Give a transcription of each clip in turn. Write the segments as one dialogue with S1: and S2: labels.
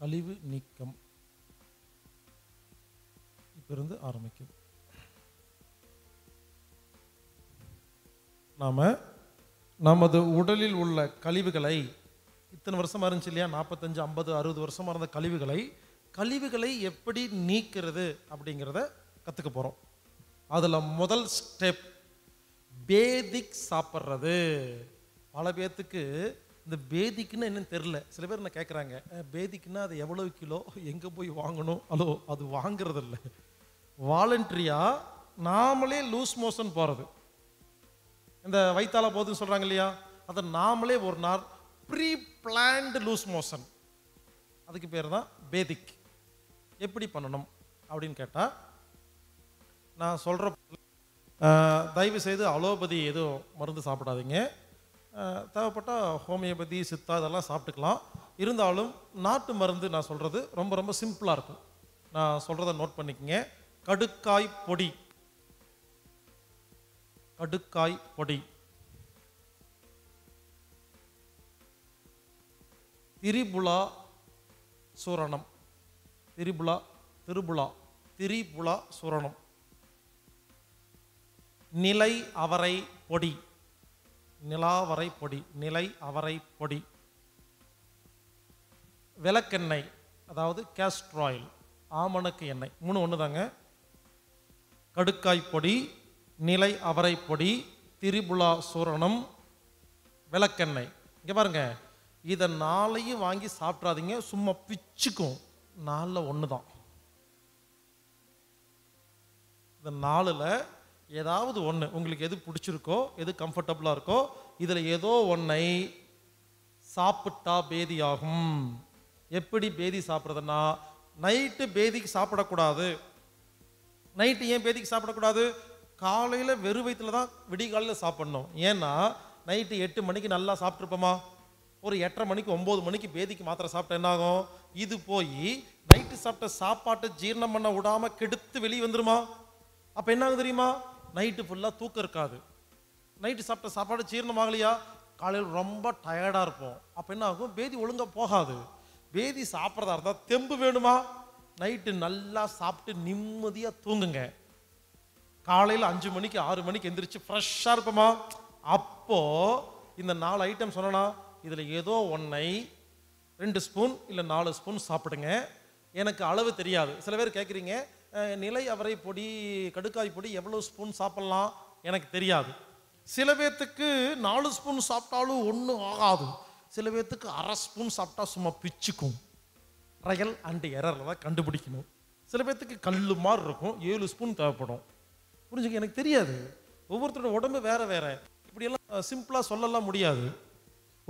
S1: கழிவு நீக்கம் இருந்து ஆரம்பிக்கும் நாம் நமது உடலில் உள்ள கழிவுகளை இத்தனை வருஷமாக இருந்துச்சு இல்லையா நாற்பத்தஞ்சு ஐம்பது அறுபது வருஷமாக இருந்த கழிவுகளை கழிவுகளை எப்படி நீக்கிறது அப்படிங்கிறத கற்றுக்க போகிறோம் அதில் முதல் ஸ்டெப் பேதிக் சாப்பிட்றது பல பேர்த்துக்கு இந்த பேதிக்குன்னு என்னன்னு தெரில சில பேர் என்ன கேட்குறாங்க பேதிக்குன்னா அது எவ்வளோ கிலோ எங்கே போய் வாங்கணும் அதோ அது வாங்குறதில்ல வாலண்ட்ரியாக நாமளே லூஸ் மோஷன் போகிறது இந்த வைத்தால போதுன்னு சொல்கிறாங்க இல்லையா அதை நாமளே ஒரு நாள் ப்ரீ பிளான்டு லூஸ் மோஷன் அதுக்கு பேர் தான் பேதிக் எப்படி பண்ணணும் அப்படின்னு கேட்டால் நான் சொல்கிற தயவு செய்து அலோபதி எதுவும் மருந்து சாப்பிடாதீங்க தேவைப்பட்டால் ஹோமியோபதி சித்தா இதெல்லாம் சாப்பிட்டுக்கலாம் இருந்தாலும் நாட்டு மருந்து நான் சொல்கிறது ரொம்ப ரொம்ப சிம்பிளாக இருக்கும் நான் சொல்கிறத நோட் பண்ணிக்கங்க கடுக்காய் பொடி கடுக்காய் பொடி திரிபுலா சூரணம் திரிபுலா திருபுலா திரிபுலா சூரணம் நிலை அவரை பொடி நிலாவரை பொடி நிலை அவரை பொடி விளக்கெண்ணெய் அதாவது கேஸ்ட்ராயில் ஆமணக்கு எண்ணெய் மூணு ஒன்று தாங்க கடுக்காய் பொடி நிலை அவரை பொடி திரிபுலா சூரணம் விளக்கெண்ணெய் இங்கே பாருங்க இதை நாளையும் வாங்கி சாப்பிட்றாதீங்க சும்மா பிச்சுக்கும் நாளில் ஒன்று தான் இந்த நாளில் ஏதாவது ஒன்று உங்களுக்கு எது பிடிச்சிருக்கோ எது கம்ஃபர்டபுளாக இருக்கோ இதில் ஏதோ ஒன்றை சாப்பிட்டா பேதி ஆகும் எப்படி பேதி சாப்பிட்றதுன்னா நைட்டு பேதிக்கு சாப்பிடக்கூடாது நைட்டு ஏன் பேதிக்கு சாப்பிடக்கூடாது காலையில் வெறும் வயிற்றுல தான் விடிகாலில் சாப்பிட்ணும் ஏன்னா நைட்டு எட்டு மணிக்கு நல்லா சாப்பிட்ருப்போமா ஒரு எட்டரை மணிக்கு ஒம்பது மணிக்கு பேதிக்கு மாத்திரை சாப்பிட்டா என்னாகும் இது போய் நைட்டு சாப்பிட்ட சாப்பாட்டை ஜீரணம் பண்ண விடாமல் கெடுத்து வெளியே வந்துருமா அப்போ என்னாகும் தெரியுமா நைட்டு ஃபுல்லாக தூக்கம் இருக்காது நைட்டு சாப்பிட்ட சாப்பாடு சீரணமாகலையா காலையில் ரொம்ப டயர்டாக இருப்போம் அப்போ என்ன ஆகும் பேதி ஒழுங்காக போகாது பேதி சாப்பிட்றதா இருந்தால் தெம்பு வேணுமா நைட்டு நல்லா சாப்பிட்டு நிம்மதியாக தூங்குங்க காலையில் அஞ்சு மணிக்கு ஆறு மணிக்கு எந்திரிச்சு ஃப்ரெஷ்ஷாக இருப்போமா அப்போது இந்த நாலு ஐட்டம் சொல்லலாம் இதில் ஏதோ ஒன்றை ரெண்டு ஸ்பூன் இல்லை நாலு ஸ்பூன் சாப்பிடுங்க எனக்கு அளவு தெரியாது சில பேர் கேட்குறீங்க நிலை அவரை பொடி கடுக்காய் பொடி எவ்வளோ ஸ்பூன் சாப்பிட்லாம் எனக்கு தெரியாது சில பேர்த்துக்கு நாலு ஸ்பூன் சாப்பிட்டாலும் ஒன்றும் ஆகாது சில பேர்த்துக்கு அரை ஸ்பூன் சாப்பிட்டா சும்மா பிச்சுக்கும் ரயல் அண்ட் எரரில் தான் கண்டுபிடிக்கணும் சில பேர்த்துக்கு கல் மாதிரி இருக்கும் ஏழு ஸ்பூன் தேவைப்படும் புரிஞ்சுக்க எனக்கு தெரியாது ஒவ்வொருத்தரோட உடம்பு வேற வேற இப்படியெல்லாம் சிம்பிளாக சொல்லலாம் முடியாது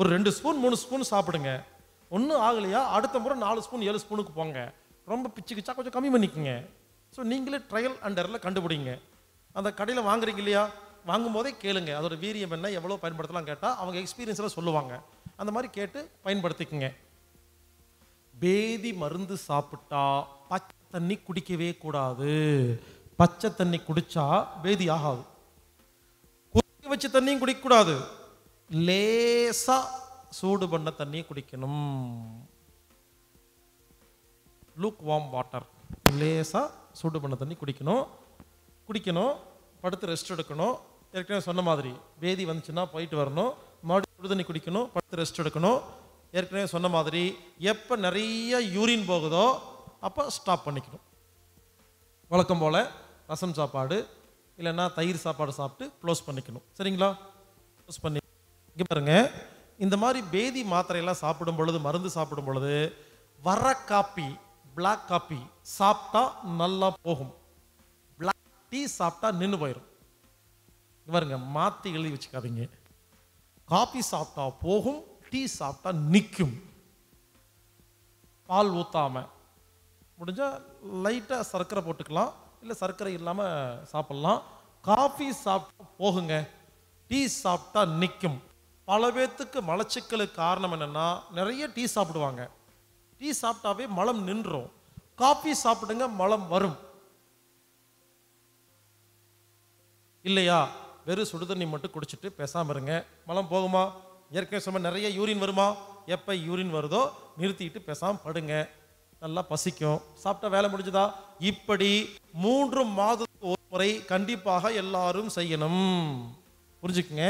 S1: ஒரு ரெண்டு ஸ்பூன் மூணு ஸ்பூன் சாப்பிடுங்க ஒன்றும் ஆகலையா அடுத்த முறை நாலு ஸ்பூன் ஏழு ஸ்பூனுக்கு போங்க ரொம்ப கிச்சா கொஞ்சம் கம்மி பண்ணிக்கோங்க ஸோ நீங்களே ட்ரையல் அண்ட் கண்டுபிடிங்க அந்த கடையில் வாங்குறீங்க இல்லையா வாங்கும்போதே கேளுங்க அதோட வீரியம் என்ன எவ்வளோ பயன்படுத்தலாம் கேட்டால் அவங்க எக்ஸ்பீரியன்ஸில் சொல்லுவாங்க அந்த மாதிரி கேட்டு பயன்படுத்திக்கங்க பேதி மருந்து சாப்பிட்டா பச்சை தண்ணி குடிக்கவே கூடாது பச்சை தண்ணி குடித்தா பேதி ஆகாது குடிக்க வச்ச தண்ணியும் குடிக்கக்கூடாது லேசாக சூடு பண்ண தண்ணியும் குடிக்கணும் லூக் வார்ம் வாட்டர் லேசாக சூடு பண்ண தண்ணி குடிக்கணும் குடிக்கணும் படுத்து ரெஸ்ட் எடுக்கணும் ஏற்கனவே சொன்ன மாதிரி பேதி வந்துச்சுன்னா போயிட்டு வரணும் மறுபடியும் சுடு தண்ணி குடிக்கணும் படுத்து ரெஸ்ட் எடுக்கணும் ஏற்கனவே சொன்ன மாதிரி எப்போ நிறைய யூரின் போகுதோ அப்போ ஸ்டாப் பண்ணிக்கணும் வழக்கம் போல் ரசம் சாப்பாடு இல்லைன்னா தயிர் சாப்பாடு சாப்பிட்டு க்ளோஸ் பண்ணிக்கணும் சரிங்களா க்ளோஸ் பண்ணி இங்கே பாருங்க இந்த மாதிரி பேதி மாத்திரையெல்லாம் சாப்பிடும் பொழுது மருந்து சாப்பிடும் பொழுது வர காப்பி பிளாக் காஃபி சாப்பிட்டா நல்லா போகும் பிளாக் டீ சாப்பிட்டா நின்று போயிடும் பாருங்க மாற்றி எழுதி வச்சுக்காதீங்க காபி சாப்பிட்டா போகும் டீ சாப்பிட்டா நிற்கும் பால் ஊற்றாம முடிஞ்சால் லைட்டாக சர்க்கரை போட்டுக்கலாம் இல்லை சர்க்கரை இல்லாமல் சாப்பிட்லாம் காஃபி சாப்பிட்டா போகுங்க டீ சாப்பிட்டா நிற்கும் பல பேர்த்துக்கு மலச்சிக்கலுக்கு காரணம் என்னென்னா நிறைய டீ சாப்பிடுவாங்க டீ சாப்பிட்டாவே மலம் நின்றோம் காஃபி சாப்பிடுங்க மலம் வரும் இல்லையா வெறும் சுடுதண்ணி மட்டும் குடிச்சிட்டு பேசாமல் இருங்க மலம் போகுமா இயற்கை சும்மா நிறைய யூரின் வருமா எப்போ யூரின் வருதோ நிறுத்திட்டு பேசாமல் படுங்க நல்லா பசிக்கும் சாப்பிட்டா வேலை முடிஞ்சுதா இப்படி மூன்று மாதத்துக்கு ஒரு முறை கண்டிப்பாக எல்லாரும் செய்யணும் புரிஞ்சுக்குங்க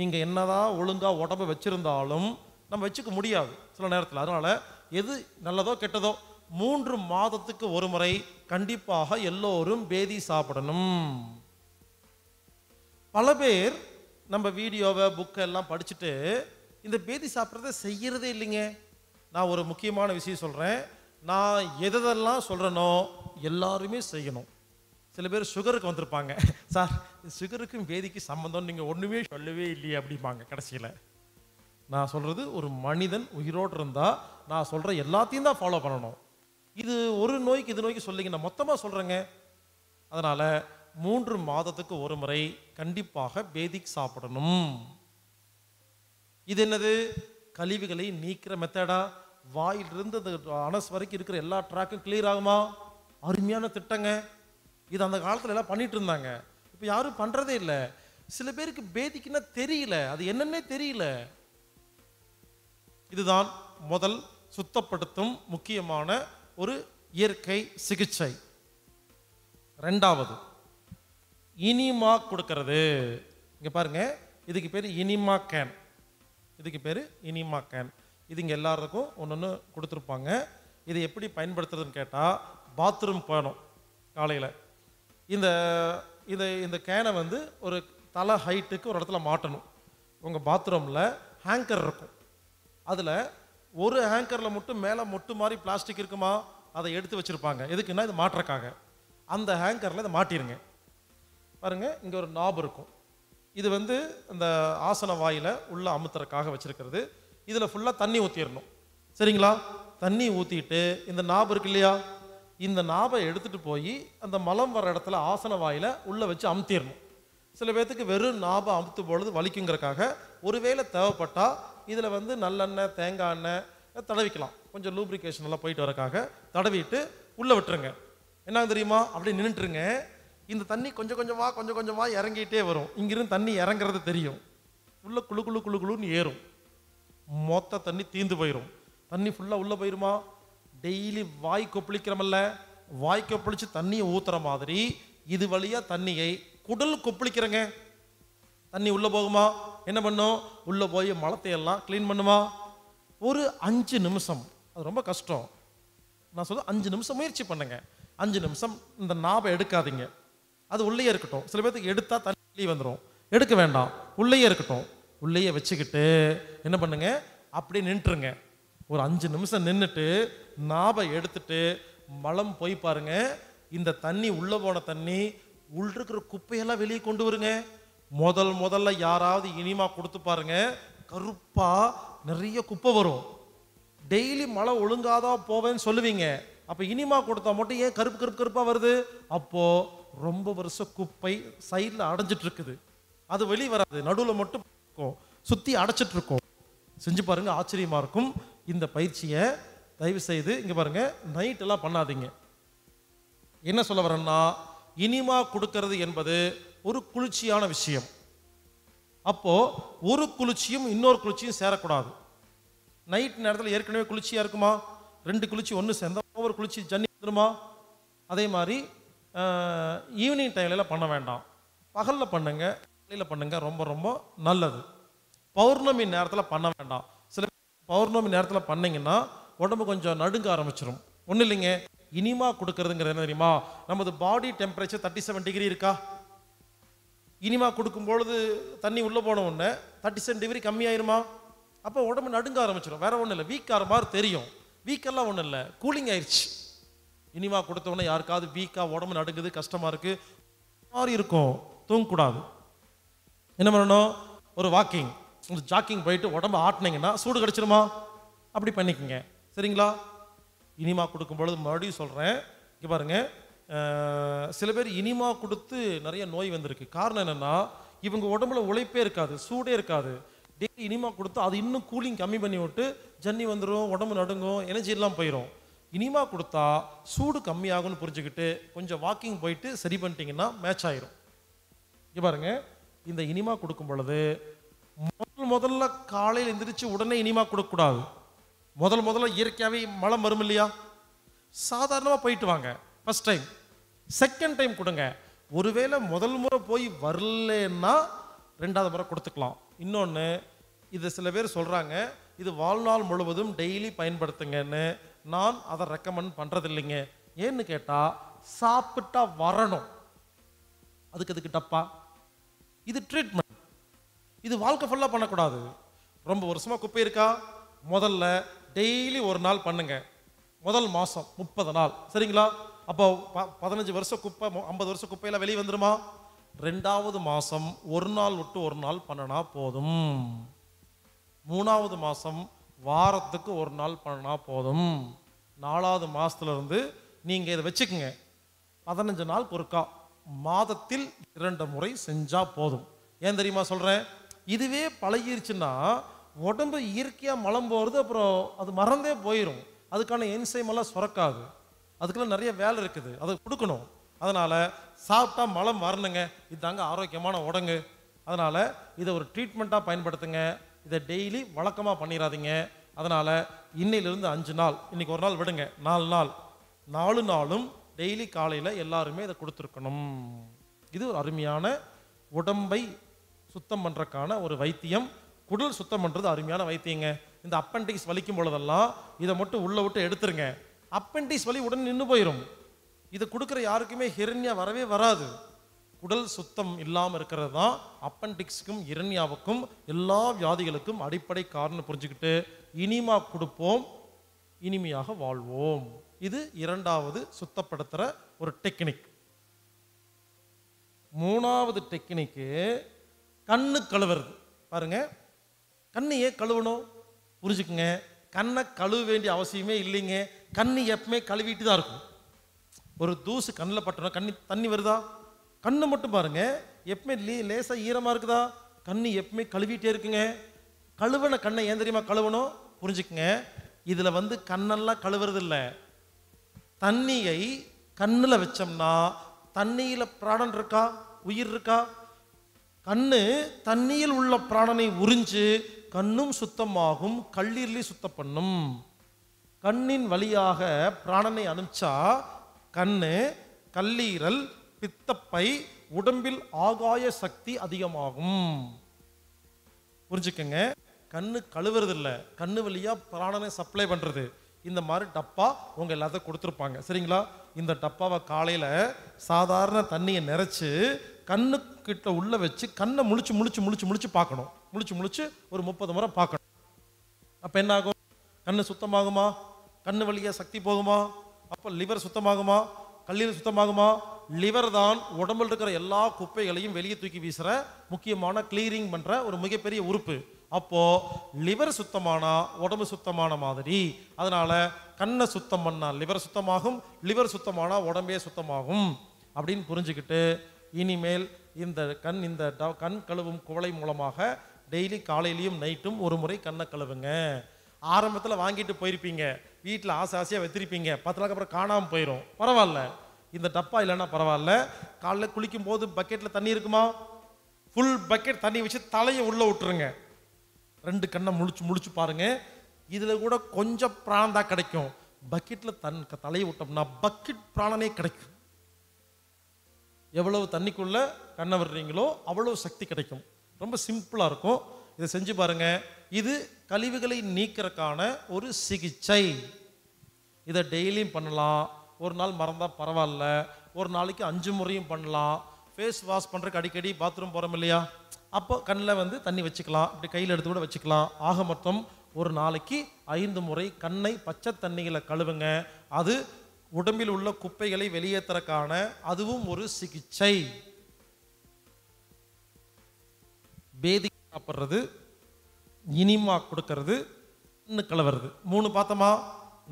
S1: நீங்கள் என்னதான் ஒழுங்காக உடம்பு வச்சுருந்தாலும் நம்ம வச்சுக்க முடியாது சில நேரத்தில் அதனால் எது நல்லதோ கெட்டதோ மூன்று மாதத்துக்கு ஒரு முறை கண்டிப்பாக எல்லோரும் பேதி சாப்பிடணும் பல பேர் நம்ம வீடியோவை புக்கை எல்லாம் படிச்சுட்டு இந்த பேதி சாப்பிட்றத செய்கிறதே இல்லைங்க நான் ஒரு முக்கியமான விஷயம் சொல்கிறேன் நான் எதெல்லாம் சொல்கிறேனோ எல்லாருமே செய்யணும் சில பேர் சுகருக்கு வந்திருப்பாங்க சார் சுகருக்கும் பேதிக்கு சம்மந்தம் நீங்கள் ஒன்றுமே சொல்லவே இல்லையே அப்படிம்பாங்க கடைசியில் நான் சொல்கிறது ஒரு மனிதன் உயிரோடு இருந்தால் நான் சொல்கிற எல்லாத்தையும் தான் ஃபாலோ பண்ணணும் இது ஒரு நோய்க்கு இது நோய்க்கு சொல்லிங்க நான் மொத்தமாக சொல்கிறேங்க அதனால் மூன்று மாதத்துக்கு ஒரு முறை கண்டிப்பாக பேதிக் சாப்பிடணும் இது என்னது கழிவுகளை நீக்கிற மெத்தடா வாயிலிருந்து அந்த அனஸ் வரைக்கும் இருக்கிற எல்லா ட்ராக்கும் கிளியர் ஆகுமா அருமையான திட்டங்க இது அந்த காலத்தில் எல்லாம் பண்ணிட்டு இருந்தாங்க இப்போ யாரும் பண்ணுறதே இல்லை சில பேருக்கு பேதிக்குன்னா தெரியல அது என்னன்னே தெரியல இதுதான் முதல் சுத்தப்படுத்தும் முக்கியமான ஒரு இயற்கை சிகிச்சை ரெண்டாவது இனிமா கொடுக்கறது இங்கே பாருங்க இதுக்கு பேர் இனிமா கேன் இதுக்கு பேர் இனிமா கேன் இது இங்கே எல்லாருக்கும் ஒன்று ஒன்று கொடுத்துருப்பாங்க இதை எப்படி பயன்படுத்துறதுன்னு கேட்டால் பாத்ரூம் போகணும் காலையில் இந்த இந்த இந்த கேனை வந்து ஒரு தலை ஹைட்டுக்கு ஒரு இடத்துல மாட்டணும் உங்கள் பாத்ரூமில் ஹேங்கர் இருக்கும் அதில் ஒரு ஹேங்கரில் மட்டும் மேலே மொட்டு மாதிரி பிளாஸ்டிக் இருக்குமா அதை எடுத்து வச்சுருப்பாங்க எதுக்குன்னா இது மாட்டுறக்காக அந்த ஹேங்கரில் இதை மாட்டிருங்க பாருங்கள் இங்கே ஒரு நாப் இருக்கும் இது வந்து அந்த ஆசன வாயில் உள்ளே அமுத்துறக்காக வச்சுருக்கிறது இதில் ஃபுல்லாக தண்ணி ஊற்றிடணும் சரிங்களா தண்ணி ஊற்றிட்டு இந்த நாப் இருக்கு இல்லையா இந்த நாபை எடுத்துகிட்டு போய் அந்த மலம் வர இடத்துல ஆசன வாயில் உள்ளே வச்சு அமுத்திடணும் சில பேர்த்துக்கு வெறும் நாபை அமுத்தும் பொழுது வலிக்குங்கிறக்காக ஒருவேளை தேவைப்பட்டால் இதில் வந்து நல்லெண்ணெய் தேங்காய் எண்ணெய் தடவிக்கலாம் கொஞ்சம் லூப்ரிகேஷன் எல்லாம் போயிட்டு வரக்காக தடவிட்டு உள்ளே விட்டுருங்க என்ன தெரியுமா அப்படியே நின்றுட்டுருங்க இந்த தண்ணி கொஞ்சம் கொஞ்சமாக கொஞ்சம் கொஞ்சமாக இறங்கிட்டே வரும் இங்கிருந்து தண்ணி இறங்குறது தெரியும் உள்ளே குழு குழு குழு குழுன்னு ஏறும் மொத்த தண்ணி தீந்து போயிடும் தண்ணி ஃபுல்லாக உள்ளே போயிருமா டெய்லி வாய் கொப்பளிக்கிறமல்ல வாய் கொப்பளித்து தண்ணியை ஊற்றுற மாதிரி இது வழியாக தண்ணியை குடல் கொப்பளிக்கிறங்க தண்ணி உள்ளே போகுமா என்ன பண்ணும் உள்ளே போய் மலத்தையெல்லாம் க்ளீன் பண்ணுமா ஒரு அஞ்சு நிமிஷம் அது ரொம்ப கஷ்டம் நான் சொல்ல அஞ்சு நிமிஷம் முயற்சி பண்ணுங்க அஞ்சு நிமிஷம் இந்த நாபை எடுக்காதீங்க அது உள்ளேயே இருக்கட்டும் சில பேர்த்துக்கு எடுத்தால் தண்ணி வெளியே வந்துடும் எடுக்க வேண்டாம் உள்ளேயே இருக்கட்டும் உள்ளேயே வச்சுக்கிட்டு என்ன பண்ணுங்க அப்படியே நின்றுருங்க ஒரு அஞ்சு நிமிஷம் நின்றுட்டு நாபை எடுத்துட்டு மலம் போய் பாருங்க இந்த தண்ணி உள்ளே போன தண்ணி உள்ளிருக்கிற குப்பையெல்லாம் வெளியே கொண்டு வருங்க முதல் முதல்ல யாராவது இனிமா கொடுத்து பாருங்க கருப்பா நிறைய குப்பை வரும் டெய்லி மழை ஒழுங்காதான் போவேன்னு சொல்லுவீங்க அப்போ இனிமா கொடுத்தா மட்டும் ஏன் கருப்பு கருப்பு கருப்பாக வருது அப்போது ரொம்ப வருஷம் குப்பை சைடில் இருக்குது அது வெளி வராது நடுவில் மட்டும் இருக்கும் சுற்றி இருக்கும் செஞ்சு பாருங்க ஆச்சரியமாக இருக்கும் இந்த பயிற்சியை தயவு செய்து இங்கே பாருங்கள் நைட்டெல்லாம் பண்ணாதீங்க என்ன சொல்ல வரேன்னா இனிமா கொடுக்கறது என்பது ஒரு குளிர்ச்சியான விஷயம் அப்போ ஒரு குளிர்ச்சியும் இன்னொரு குளிர்ச்சியும் சேரக்கூடாது நைட் நேரத்தில் ஏற்கனவே குளிர்ச்சியா இருக்குமா ரெண்டு குளிர்ச்சி ஒன்று சேர்ந்தா ஒரு குளிர்ச்சி ஜன்னி வந்துருமா அதே மாதிரி ஈவினிங் டைம்லலாம் பண்ண வேண்டாம் பகலில் பண்ணுங்க காலையில் பண்ணுங்க ரொம்ப ரொம்ப நல்லது பௌர்ணமி நேரத்தில் பண்ண வேண்டாம் சில பௌர்ணமி நேரத்தில் பண்ணிங்கன்னா உடம்பு கொஞ்சம் நடுங்க ஆரம்பிச்சிடும் ஒன்றும் இல்லைங்க இனிமா கொடுக்கறதுங்கிறது என்ன தெரியுமா நமது body temperature thirty seven degree இருக்கா இனிமா கொடுக்கும் பொழுது தண்ணி உள்ளே போன உடனே தேர்ட்டி செவன் டிகிரி கம்மியாயிருமா அப்போ உடம்பு நடுங்க ஆரம்பிச்சிடும் வேற ஒன்றும் இல்லை வீக்காகிற மாதிரி தெரியும் வீக்கெல்லாம் ஒன்றும் இல்லை கூலிங் ஆயிடுச்சு இனிமா கொடுத்தவொடனே யாருக்காவது வீக்காக உடம்பு நடுங்குது கஷ்டமாக இருக்குது மாதிரி இருக்கும் தூங்கக்கூடாது என்ன பண்ணணும் ஒரு வாக்கிங் ஒரு ஜாக்கிங் போயிட்டு உடம்பு ஆட்டினீங்கன்னா சூடு கிடச்சிருமா அப்படி பண்ணிக்கோங்க சரிங்களா இனிமா கொடுக்கும்பொழுது மறுபடியும் சொல்கிறேன் இங்கே பாருங்கள் சில பேர் இனிமா கொடுத்து நிறைய நோய் வந்திருக்கு காரணம் என்னென்னா இவங்க உடம்புல உழைப்பே இருக்காது சூடே இருக்காது டெய்லி இனிமா கொடுத்து அது இன்னும் கூலிங் கம்மி பண்ணி விட்டு ஜன்னி வந்துடும் உடம்பு நடுங்கும் எனர்ஜி எல்லாம் போயிடும் இனிமா கொடுத்தா சூடு கம்மியாகும்னு புரிஞ்சுக்கிட்டு கொஞ்சம் வாக்கிங் போயிட்டு சரி பண்ணிட்டீங்கன்னா மேட்ச் ஆயிரும் இங்கே பாருங்க இந்த இனிமா கொடுக்கும் பொழுது முதல் முதல்ல காலையில் எந்திரிச்சு உடனே இனிமா கொடுக்கக்கூடாது முதல் முதல்ல இயற்கையாகவே மழை வரும் இல்லையா சாதாரணமாக போயிட்டு வாங்க ஃபஸ்ட் டைம் செகண்ட் டைம் கொடுங்க ஒருவேளை முதல் முறை போய் வரலன்னா ரெண்டாவது முறை கொடுத்துக்கலாம் இன்னொன்று இது சில பேர் சொல்கிறாங்க இது வாழ்நாள் முழுவதும் டெய்லி பயன்படுத்துங்கன்னு நான் அதை ரெக்கமெண்ட் பண்ணுறதில்லைங்க ஏன்னு கேட்டால் சாப்பிட்டா வரணும் அதுக்கு அதுக்கு டப்பா இது ட்ரீட்மெண்ட் இது வாழ்க்கை ஃபுல்லாக பண்ணக்கூடாது ரொம்ப வருஷமாக குப்பை இருக்கா முதல்ல டெய்லி ஒரு நாள் பண்ணுங்க முதல் மாதம் முப்பது நாள் சரிங்களா அப்போ பதினஞ்சு வருஷம் குப்பை ஐம்பது வருஷம் குப்பையில் வெளியே வந்துருமா ரெண்டாவது மாதம் ஒரு நாள் விட்டு ஒரு நாள் பண்ணனா போதும் மூணாவது மாதம் வாரத்துக்கு ஒரு நாள் பண்ணனா போதும் நாலாவது மாதத்துலேருந்து நீங்கள் இதை வச்சுக்கோங்க பதினஞ்சு நாள் பொறுக்கா மாதத்தில் இரண்டு முறை செஞ்சால் போதும் ஏன் தெரியுமா சொல்கிறேன் இதுவே பழகிருச்சுன்னா உடம்பு இயற்கையாக மலம் போகிறது அப்புறம் அது மறந்தே போயிடும் அதுக்கான என்சைமெல்லாம் சுரக்காது அதுக்கெல்லாம் நிறைய வேலை இருக்குது அதை கொடுக்கணும் அதனால் சாப்பிட்டா மலம் வரணுங்க இதுதாங்க ஆரோக்கியமான உடங்கு அதனால் இதை ஒரு ட்ரீட்மெண்ட்டாக பயன்படுத்துங்க இதை டெய்லி வழக்கமாக பண்ணிடாதீங்க அதனால் இன்னையிலிருந்து அஞ்சு நாள் இன்றைக்கி ஒரு நாள் விடுங்க நாலு நாள் நாலு நாளும் டெய்லி காலையில் எல்லாருமே இதை கொடுத்துருக்கணும் இது ஒரு அருமையான உடம்பை சுத்தம் பண்ணுறக்கான ஒரு வைத்தியம் குடல் சுத்தம் பண்ணுறது அருமையான வைத்தியங்க இந்த அப்பண்டிக்ஸ் வலிக்கும் பொழுதெல்லாம் இதை மட்டும் உள்ளே விட்டு எடுத்துருங்க அப்பெண்டிஸ் வலி உடன் நின்று போயிடும் இது கொடுக்குற யாருக்குமே ஹிரண்யா வரவே வராது உடல் சுத்தம் இல்லாமல் இருக்கிறது தான் அப்பண்டிக்ஸுக்கும் இரண்யாவுக்கும் எல்லா வியாதிகளுக்கும் அடிப்படை காரணம் புரிஞ்சுக்கிட்டு இனிமா கொடுப்போம் இனிமையாக வாழ்வோம் இது இரண்டாவது சுத்தப்படுத்துகிற ஒரு டெக்னிக் மூணாவது டெக்னிக்கு கண்ணு கழுவுறது பாருங்க கண்ணு ஏன் கழுவணும் புரிஞ்சுக்குங்க கண்ணை கழுவ வேண்டிய அவசியமே இல்லைங்க கண் எப்பவுமே கழுவிட்டு தான் இருக்கும் ஒரு தூசு கண்ணில் பட்டோன்னா கண்ணி தண்ணி வருதா கண்ணு மட்டும் பாருங்க எப்பவுமே லீ லேசாக ஈரமாக இருக்குதா கண் எப்பவுமே கழுவிட்டே இருக்குங்க கழுவின கண்ணை ஏன் தெரியுமா கழுவணும் புரிஞ்சுக்குங்க இதில் வந்து கண்ணெல்லாம் கழுவுறது இல்லை தண்ணியை கண்ணில் வச்சோம்னா தண்ணியில் பிராணன் இருக்கா உயிர் இருக்கா கண்ணு தண்ணியில் உள்ள பிராணனை உறிஞ்சு கண்ணும் சுத்தமாகும் கல்லீரலையும் சுத்தம் பண்ணும் கண்ணின் வழியாக பிராணனை அனுப்பிச்சா கண்ணு கல்லீரல் பித்தப்பை உடம்பில் ஆகாய சக்தி அதிகமாகும் புரிஞ்சுக்கங்க கண்ணு கழுவுறதில்ல கண்ணு வழியாக பிராணனை சப்ளை பண்ணுறது இந்த மாதிரி டப்பா உங்கள் எல்லாத்தையும் கொடுத்துருப்பாங்க சரிங்களா இந்த டப்பாவை காலையில் சாதாரண தண்ணியை கண்ணு கண்ணுக்கிட்ட உள்ளே வச்சு கண்ணை முழிச்சு முழிச்சு முழிச்சு முழிச்சு பார்க்கணும் முழிச்சு முழிச்சு ஒரு முப்பது முறை பார்க்கணும் அப்போ என்ன ஆகும் கண்ணு சுத்தமாகுமா கண்ணு வழியாக சக்தி போகுமா அப்போ லிவர் சுத்தமாகுமா கல்லீரல் சுத்தமாகுமா லிவர் தான் உடம்பில் இருக்கிற எல்லா குப்பைகளையும் வெளியே தூக்கி வீசுகிற முக்கியமான கிளீரிங் பண்ணுற ஒரு மிகப்பெரிய உறுப்பு அப்போது லிவர் சுத்தமானா உடம்பு சுத்தமான மாதிரி அதனால் கண்ணை சுத்தம் பண்ணால் லிவர் சுத்தமாகும் லிவர் சுத்தமானா உடம்பே சுத்தமாகும் அப்படின்னு புரிஞ்சுக்கிட்டு இனிமேல் இந்த கண் இந்த கண் கழுவும் குவளை மூலமாக டெய்லி காலையிலையும் நைட்டும் ஒரு முறை கண்ணை கழுவுங்க ஆரம்பத்தில் வாங்கிட்டு போயிருப்பீங்க வீட்டில் ஆசை ஆசையாக வச்சிருப்பீங்க பத்து நாளுக்கு அப்புறம் காணாமல் போயிடும் பரவாயில்ல இந்த டப்பா இல்லைன்னா பரவாயில்ல காலைல குளிக்கும் போது பக்கெட்டில் தண்ணி இருக்குமா ஃபுல் பக்கெட் தண்ணி வச்சு தலையை உள்ளே விட்டுருங்க ரெண்டு கண்ணை முழிச்சு முழிச்சு பாருங்க இதில் கூட கொஞ்சம் பிராணம் தான் கிடைக்கும் பக்கெட்டில் தன் தலையை விட்டோம்னா பக்கெட் பிராணனே கிடைக்கும் எவ்வளவு தண்ணிக்குள்ளே கண்ணை விடுறீங்களோ அவ்வளோ சக்தி கிடைக்கும் ரொம்ப சிம்பிளாக இருக்கும் இதை செஞ்சு பாருங்கள் இது கழிவுகளை நீக்கிறதுக்கான ஒரு சிகிச்சை இதை டெய்லியும் பண்ணலாம் ஒரு நாள் மறந்தால் பரவாயில்ல ஒரு நாளைக்கு அஞ்சு முறையும் பண்ணலாம் ஃபேஸ் வாஷ் பண்ணுறக்கு அடிக்கடி பாத்ரூம் போகிறோம் இல்லையா அப்போ கண்ணில் வந்து தண்ணி வச்சுக்கலாம் இப்படி கையில் எடுத்து கூட வச்சுக்கலாம் ஆக மொத்தம் ஒரு நாளைக்கு ஐந்து முறை கண்ணை பச்சை தண்ணியில் கழுவுங்க அது உடம்பில் உள்ள குப்பைகளை வெளியேற்றுறக்கான அதுவும் ஒரு சிகிச்சை பேதி சாப்பிட்றது இனிமா கொடுக்கறது இன்னும் கிளவுறது மூணு பார்த்தோமா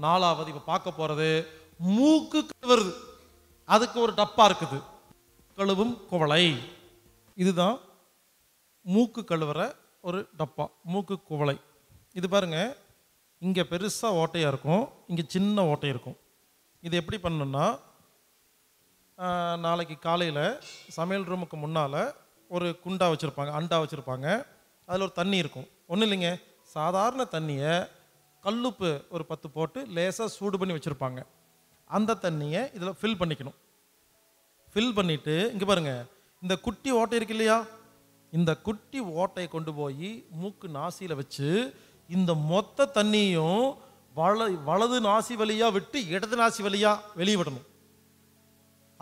S1: நாலாவது இப்போ பார்க்க போகிறது மூக்கு கழுவுறது அதுக்கு ஒரு டப்பா இருக்குது கழுவும் குவளை இதுதான் மூக்கு கழுவுற ஒரு டப்பா மூக்கு குவளை இது பாருங்க இங்கே பெருசாக ஓட்டையாக இருக்கும் இங்கே சின்ன ஓட்டை இருக்கும் இது எப்படி பண்ணணும்னா நாளைக்கு காலையில் சமையல் ரூமுக்கு முன்னால் ஒரு குண்டா வச்சுருப்பாங்க அண்டா வச்சுருப்பாங்க அதில் ஒரு தண்ணி இருக்கும் ஒன்றும் இல்லைங்க சாதாரண தண்ணியை கல்லுப்பு ஒரு பத்து போட்டு லேசாக சூடு பண்ணி வச்சுருப்பாங்க அந்த தண்ணியை இதில் ஃபில் பண்ணிக்கணும் ஃபில் பண்ணிவிட்டு இங்கே பாருங்கள் இந்த குட்டி ஓட்டை இருக்கு இல்லையா இந்த குட்டி ஓட்டையை கொண்டு போய் மூக்கு நாசியில் வச்சு இந்த மொத்த தண்ணியும் வல வலது நாசி வழியாக விட்டு இடது நாசி வழியாக வெளியே விடணும்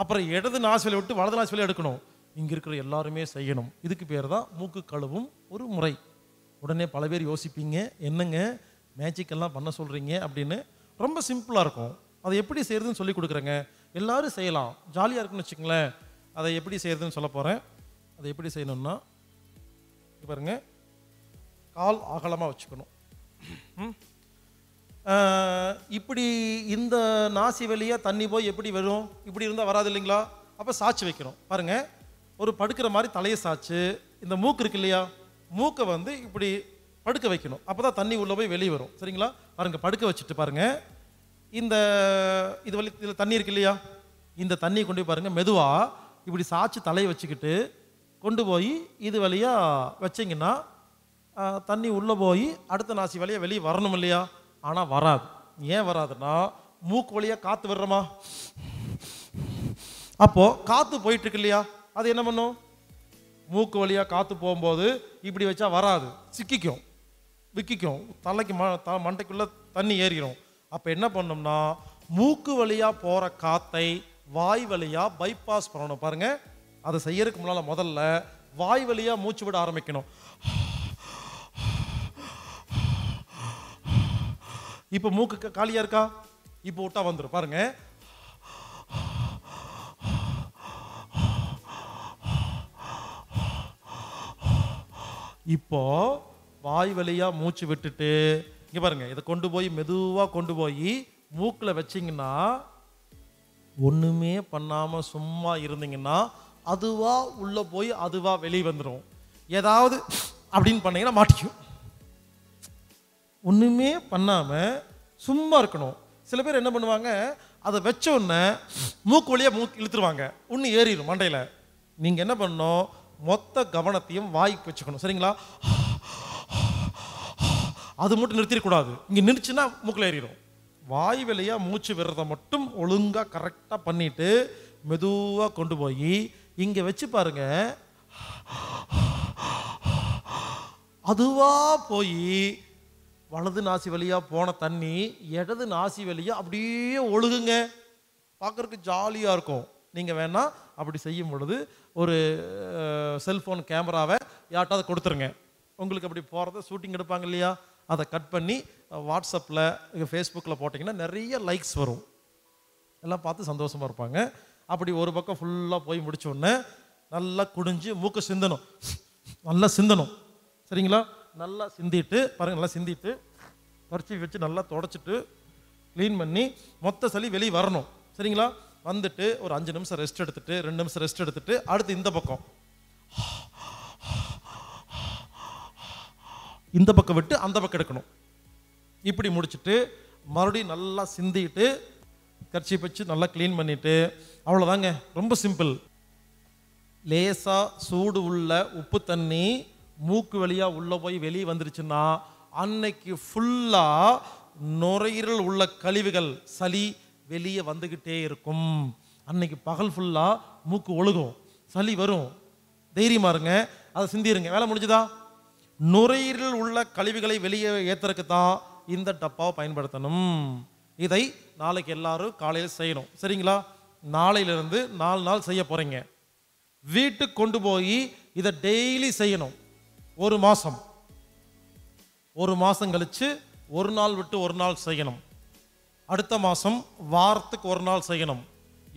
S1: அப்புறம் இடது நாசி வழியை விட்டு வலது நாசி வழியாக எடுக்கணும் இங்கே இருக்கிற எல்லாருமே செய்யணும் இதுக்கு பேர் தான் மூக்கு கழுவும் ஒரு முறை உடனே பல பேர் யோசிப்பீங்க என்னங்க மேஜிக்கெல்லாம் பண்ண சொல்கிறீங்க அப்படின்னு ரொம்ப சிம்பிளாக இருக்கும் அதை எப்படி செய்கிறதுன்னு சொல்லி கொடுக்குறேங்க எல்லோரும் செய்யலாம் ஜாலியாக இருக்குன்னு வச்சுங்களேன் அதை எப்படி செய்கிறதுன்னு சொல்ல போகிறேன் அதை எப்படி செய்யணும்னா பாருங்க கால் அகலமாக வச்சுக்கணும் இப்படி இந்த நாசி வழியாக தண்ணி போய் எப்படி வரும் இப்படி இருந்தால் வராது இல்லைங்களா அப்போ சாட்சி வைக்கணும் பாருங்கள் ஒரு படுக்கிற மாதிரி தலையை சாச்சு இந்த மூக்கு இருக்கு இல்லையா மூக்கை வந்து இப்படி படுக்க வைக்கணும் அப்போ தான் தண்ணி உள்ளே போய் வெளியே வரும் சரிங்களா பாருங்கள் படுக்க வச்சுட்டு பாருங்கள் இந்த இது வலி இதில் தண்ணி இருக்கு இல்லையா இந்த தண்ணியை கொண்டு போய் பாருங்கள் மெதுவாக இப்படி சாய்ச்சி தலையை வச்சுக்கிட்டு கொண்டு போய் இது வழியாக வச்சிங்கன்னா தண்ணி உள்ளே போய் அடுத்த நாசி வழியாக வெளியே வரணும் இல்லையா ஆனால் வராது ஏன் வராதுன்னா மூக்கு வழியாக காற்று விடுறோமா அப்போது காற்று போயிட்டுருக்கு இல்லையா அது என்ன பண்ணும் மூக்கு வழியாக காற்று போகும்போது இப்படி வச்சா வராது சிக்கிக்கும் விக்கிக்கும் தலைக்கு ம த மண்டைக்குள்ளே தண்ணி ஏறிடும் அப்போ என்ன பண்ணோம்னா மூக்கு வழியாக போகிற காற்றை வாய் வழியாக பைபாஸ் பண்ணணும் பாருங்கள் அதை செய்யறதுக்கு முன்னால் முதல்ல வாய் வழியாக மூச்சு விட ஆரம்பிக்கணும் இப்போ மூக்கு காலியாக இருக்கா இப்போ விட்டா வந்துடும் பாருங்கள் இப்போ வாய் வழியாக மூச்சு விட்டுட்டு இங்கே பாருங்கள் இதை கொண்டு போய் மெதுவாக கொண்டு போய் மூக்கில் வச்சிங்கன்னா ஒன்றுமே பண்ணாமல் சும்மா இருந்தீங்கன்னா அதுவாக உள்ளே போய் அதுவாக வெளியே வந்துடும் ஏதாவது அப்படின்னு பண்ணிங்கன்னா மாட்டிக்கும் ஒன்றுமே பண்ணாமல் சும்மா இருக்கணும் சில பேர் என்ன பண்ணுவாங்க அதை வச்ச உடனே மூக்கு வழியாக மூக்கு இழுத்துருவாங்க ஒன்று ஏறிடும் மண்டையில் நீங்கள் என்ன பண்ணணும் மொத்த கவனத்தையும் வாய்க்கு வச்சுக்கணும் சரிங்களா அது மட்டும் நிறுத்திடக்கூடாது இங்கே நிறுச்சுன்னா மூக்கில் ஏறிடும் வாய் வழியாக மூச்சு விடுறதை மட்டும் ஒழுங்காக கரெக்டாக பண்ணிவிட்டு மெதுவாக கொண்டு போய் இங்கே வச்சு பாருங்க அதுவாக போய் வலது நாசி வழியாக போன தண்ணி இடது நாசி வழியாக அப்படியே ஒழுகுங்க பார்க்குறதுக்கு ஜாலியாக இருக்கும் நீங்கள் வேணால் அப்படி செய்யும் பொழுது ஒரு செல்ஃபோன் கேமராவை யார்ட்டாவது கொடுத்துருங்க உங்களுக்கு அப்படி போகிறத ஷூட்டிங் எடுப்பாங்க இல்லையா அதை கட் பண்ணி வாட்ஸ்அப்பில் ஃபேஸ்புக்கில் போட்டிங்கன்னா நிறைய லைக்ஸ் வரும் எல்லாம் பார்த்து சந்தோஷமாக இருப்பாங்க அப்படி ஒரு பக்கம் ஃபுல்லாக போய் முடிச்சோடனே நல்லா குடிஞ்சு மூக்க சிந்தணும் நல்லா சிந்தணும் சரிங்களா நல்லா சிந்திட்டு பாருங்கள் நல்லா சிந்திட்டு பறிச்சு வச்சு நல்லா தொடச்சிட்டு க்ளீன் பண்ணி மொத்த சளி வெளியே வரணும் சரிங்களா வந்துட்டு ஒரு அஞ்சு நிமிஷம் ரெஸ்ட் எடுத்துட்டு ரெண்டு நிமிஷம் ரெஸ்ட் எடுத்துட்டு அடுத்து இந்த பக்கம் இந்த பக்கம் விட்டு அந்த பக்கம் எடுக்கணும் இப்படி முடிச்சுட்டு மறுபடியும் நல்லா சிந்திட்டு கட்சி வச்சு நல்லா க்ளீன் பண்ணிவிட்டு அவ்வளோதாங்க ரொம்ப சிம்பிள் லேசாக சூடு உள்ள உப்பு தண்ணி மூக்கு வழியாக உள்ளே போய் வெளியே வந்துருச்சுன்னா அன்னைக்கு ஃபுல்லாக நுரையீரல் உள்ள கழிவுகள் சளி வெளியே வந்துக்கிட்டே இருக்கும் அன்னைக்கு பகல் ஃபுல்லாக மூக்கு ஒழுகும் சளி வரும் தைரியமாக இருங்க அதை சிந்திருங்க வேலை முடிஞ்சுதா நுரையீரலில் உள்ள கழிவுகளை வெளியே ஏற்றுறதுக்கு தான் இந்த டப்பாவை பயன்படுத்தணும் இதை நாளைக்கு எல்லாரும் காலையில் செய்யணும் சரிங்களா நாளையிலிருந்து நாலு நாள் செய்ய போகிறீங்க வீட்டுக்கு கொண்டு போய் இதை டெய்லி செய்யணும் ஒரு மாதம் ஒரு மாதம் கழித்து ஒரு நாள் விட்டு ஒரு நாள் செய்யணும் அடுத்த மாதம் வாரத்துக்கு ஒரு நாள் செய்யணும்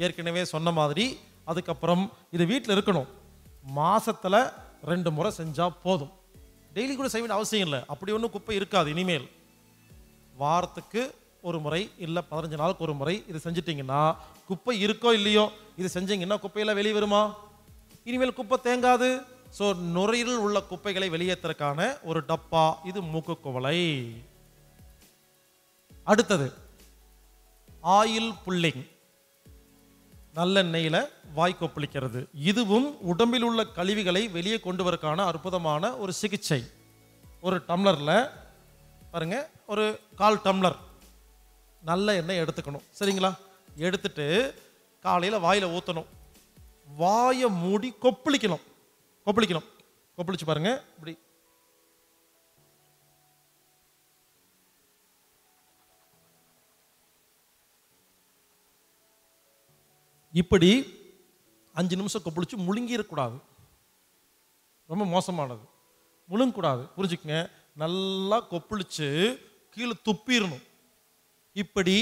S1: ஏற்கனவே சொன்ன மாதிரி அதுக்கப்புறம் இது வீட்டில் இருக்கணும் மாதத்தில் ரெண்டு முறை செஞ்சால் போதும் டெய்லி கூட செய்ய வேண்டிய அவசியம் இல்லை அப்படி ஒன்றும் குப்பை இருக்காது இனிமேல் வாரத்துக்கு ஒரு முறை இல்லை பதினஞ்சு நாளுக்கு ஒரு முறை இது செஞ்சிட்டிங்கன்னா குப்பை இருக்கோ இல்லையோ இது செஞ்சிங்கன்னா குப்பையெல்லாம் வெளியே வருமா இனிமேல் குப்பை தேங்காது ஸோ நுரையில் உள்ள குப்பைகளை வெளியேற்றுறதுக்கான ஒரு டப்பா இது மூக்கு குவலை அடுத்தது ஆயில் புல்லிங் நல்லெண்ணெயில் வாய் கொப்பளிக்கிறது இதுவும் உடம்பில் உள்ள கழிவுகளை வெளியே கொண்டு வரக்கான அற்புதமான ஒரு சிகிச்சை ஒரு டம்ளரில் பாருங்கள் ஒரு கால் டம்ளர் நல்ல எண்ணெய் எடுத்துக்கணும் சரிங்களா எடுத்துட்டு காலையில் வாயில் ஊற்றணும் வாயை மூடி கொப்பளிக்கணும் கொப்பளிக்கணும் கொப்பளிச்சு பாருங்கள் இப்படி இப்படி அஞ்சு நிமிஷம் கொப்பளிச்சு முழுங்கிடக்கூடாது ரொம்ப மோசமானது முழுங்கக்கூடாது புரிஞ்சுக்கங்க நல்லா கொப்பளிச்சு கீழே துப்பிடணும் இப்படி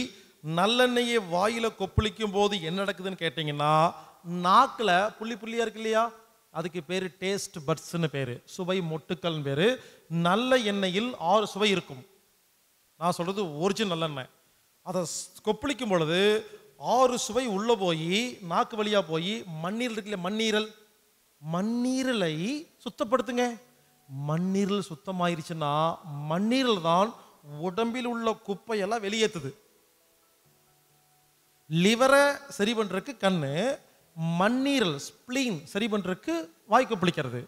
S1: நல்லெண்ணெயை வாயில் கொப்பளிக்கும் போது என்ன நடக்குதுன்னு கேட்டிங்கன்னா நாக்கில் புள்ளி புள்ளியாக இருக்கு இல்லையா அதுக்கு பேர் டேஸ்ட் பட்ஸ்ன்னு பேர் சுவை மொட்டுக்கள்னு பேர் நல்ல எண்ணெயில் ஆறு சுவை இருக்கும் நான் சொல்கிறது ஒரிஜினல் நல்லெண்ணெய் அதை கொப்பளிக்கும் பொழுது ஆறு சுவை உள்ளே போய் நாக்கு வழியாக போய் மண்ணீரல் இருக்குல்ல மண்ணீரல் மண்ணீரலை சுத்தப்படுத்துங்க மண்ணீரல் சுத்தமாயிருச்சுன்னா மண்ணீரல் தான் உடம்பில் உள்ள குப்பையெல்லாம் வெளியேற்றுது லிவரை சரி பண்ணுறதுக்கு கண்ணு மண்ணீரல் ஸ்ப்ளீன் சரி பண்ணுறதுக்கு வாய் கொப்பளிக்கிறது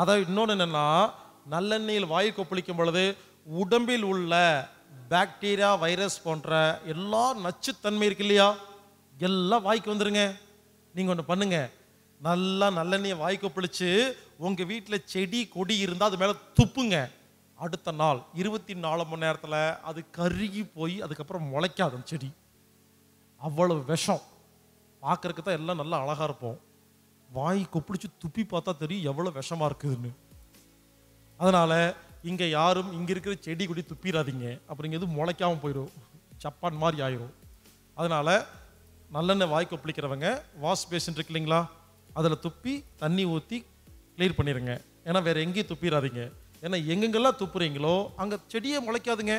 S1: அதை இன்னொன்று என்னென்னா நல்லெண்ணெயில் வாய் கொப்பளிக்கும் பொழுது உடம்பில் உள்ள பாக்டீரியா வைரஸ் போன்ற எல்லா நச்சுத்தன்மை இருக்கு இல்லையா எல்லாம் வாய்க்கு வந்துருங்க நீங்கள் ஒன்று பண்ணுங்க நல்லா நல்லெண்ணியை வாய்க்கு பிடிச்சி உங்கள் வீட்டில் செடி கொடி இருந்தால் அது மேலே துப்புங்க அடுத்த நாள் இருபத்தி நாலு மணி நேரத்தில் அது கருகி போய் அதுக்கப்புறம் முளைக்காது அந்த செடி அவ்வளவு விஷம் பார்க்குறக்கு தான் எல்லாம் நல்லா அழகாக இருப்போம் வாய் கொப்பிடிச்சு துப்பி பார்த்தா தெரியும் எவ்வளோ விஷமாக இருக்குதுன்னு அதனால் இங்கே யாரும் இங்கே இருக்கிற செடி கொடி துப்பிடாதீங்க அப்படிங்கிறது முளைக்காமல் போயிடும் சப்பான் மாதிரி ஆயிரும் அதனால் நல்லெண்ணெய் வாய்க்கு ஒப்பளிக்கிறவங்க வாஷ் பேஷன் இருக்கு இல்லைங்களா அதில் துப்பி தண்ணி ஊற்றி கிளியர் பண்ணிடுங்க ஏன்னா வேறு எங்கேயும் துப்பிடாதீங்க ஏன்னா எங்கெங்கெல்லாம் துப்புறீங்களோ அங்கே செடியே முளைக்காதுங்க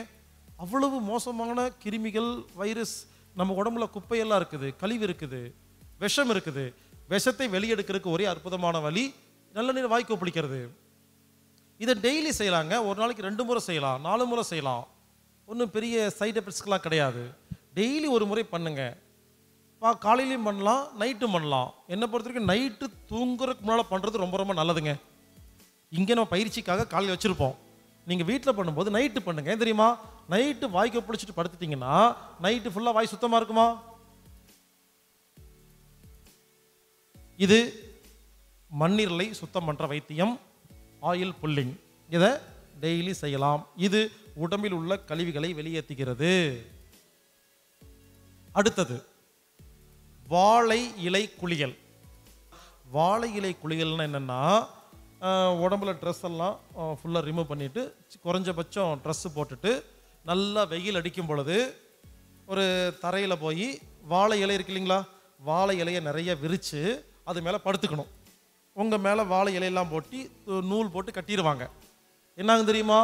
S1: அவ்வளவு மோசமான கிருமிகள் வைரஸ் நம்ம உடம்புல குப்பையெல்லாம் இருக்குது கழிவு இருக்குது விஷம் இருக்குது விஷத்தை வெளியெடுக்கிறதுக்கு ஒரே அற்புதமான வழி நல்ல நீர் வாய்க்கு ஒப்பளிக்கிறது இதை டெய்லி செய்யலாங்க ஒரு நாளைக்கு ரெண்டு முறை செய்யலாம் நாலு முறை செய்யலாம் ஒன்றும் பெரிய சைட் எஃபெக்ட்ஸ்க்கெலாம் கிடையாது டெய்லி ஒரு முறை பண்ணுங்க பா காலையிலையும் பண்ணலாம் நைட்டும் பண்ணலாம் என்னை பொறுத்த வரைக்கும் நைட்டு தூங்குறதுக்கு முன்னால் பண்ணுறது ரொம்ப ரொம்ப நல்லதுங்க இங்கே நம்ம பயிற்சிக்காக காலையில் வச்சுருப்போம் நீங்கள் வீட்டில் பண்ணும்போது நைட்டு பண்ணுங்க ஏன் தெரியுமா நைட்டு வாய்க்கு பிடிச்சிட்டு படுத்துட்டிங்கன்னா நைட்டு ஃபுல்லாக வாய் சுத்தமாக இருக்குமா இது மண்ணீரலை சுத்தம் பண்ணுற வைத்தியம் ஆயில் புல்லிங் இதை டெய்லி செய்யலாம் இது உடம்பில் உள்ள கழிவுகளை வெளியேற்றுகிறது அடுத்தது வாழை இலை குளியல் வாழை இலை குளியல்னா என்னென்னா உடம்புல ட்ரெஸ் எல்லாம் ஃபுல்லாக ரிமூவ் பண்ணிவிட்டு குறைஞ்சபட்சம் ட்ரெஸ்ஸு போட்டுட்டு நல்லா வெயில் அடிக்கும் பொழுது ஒரு தரையில் போய் வாழை இலை இருக்கு இல்லைங்களா வாழை இலையை நிறைய விரித்து அது மேலே படுத்துக்கணும் உங்கள் மேலே வாழை இலையெல்லாம் போட்டி நூல் போட்டு கட்டிடுவாங்க என்னாங்க தெரியுமா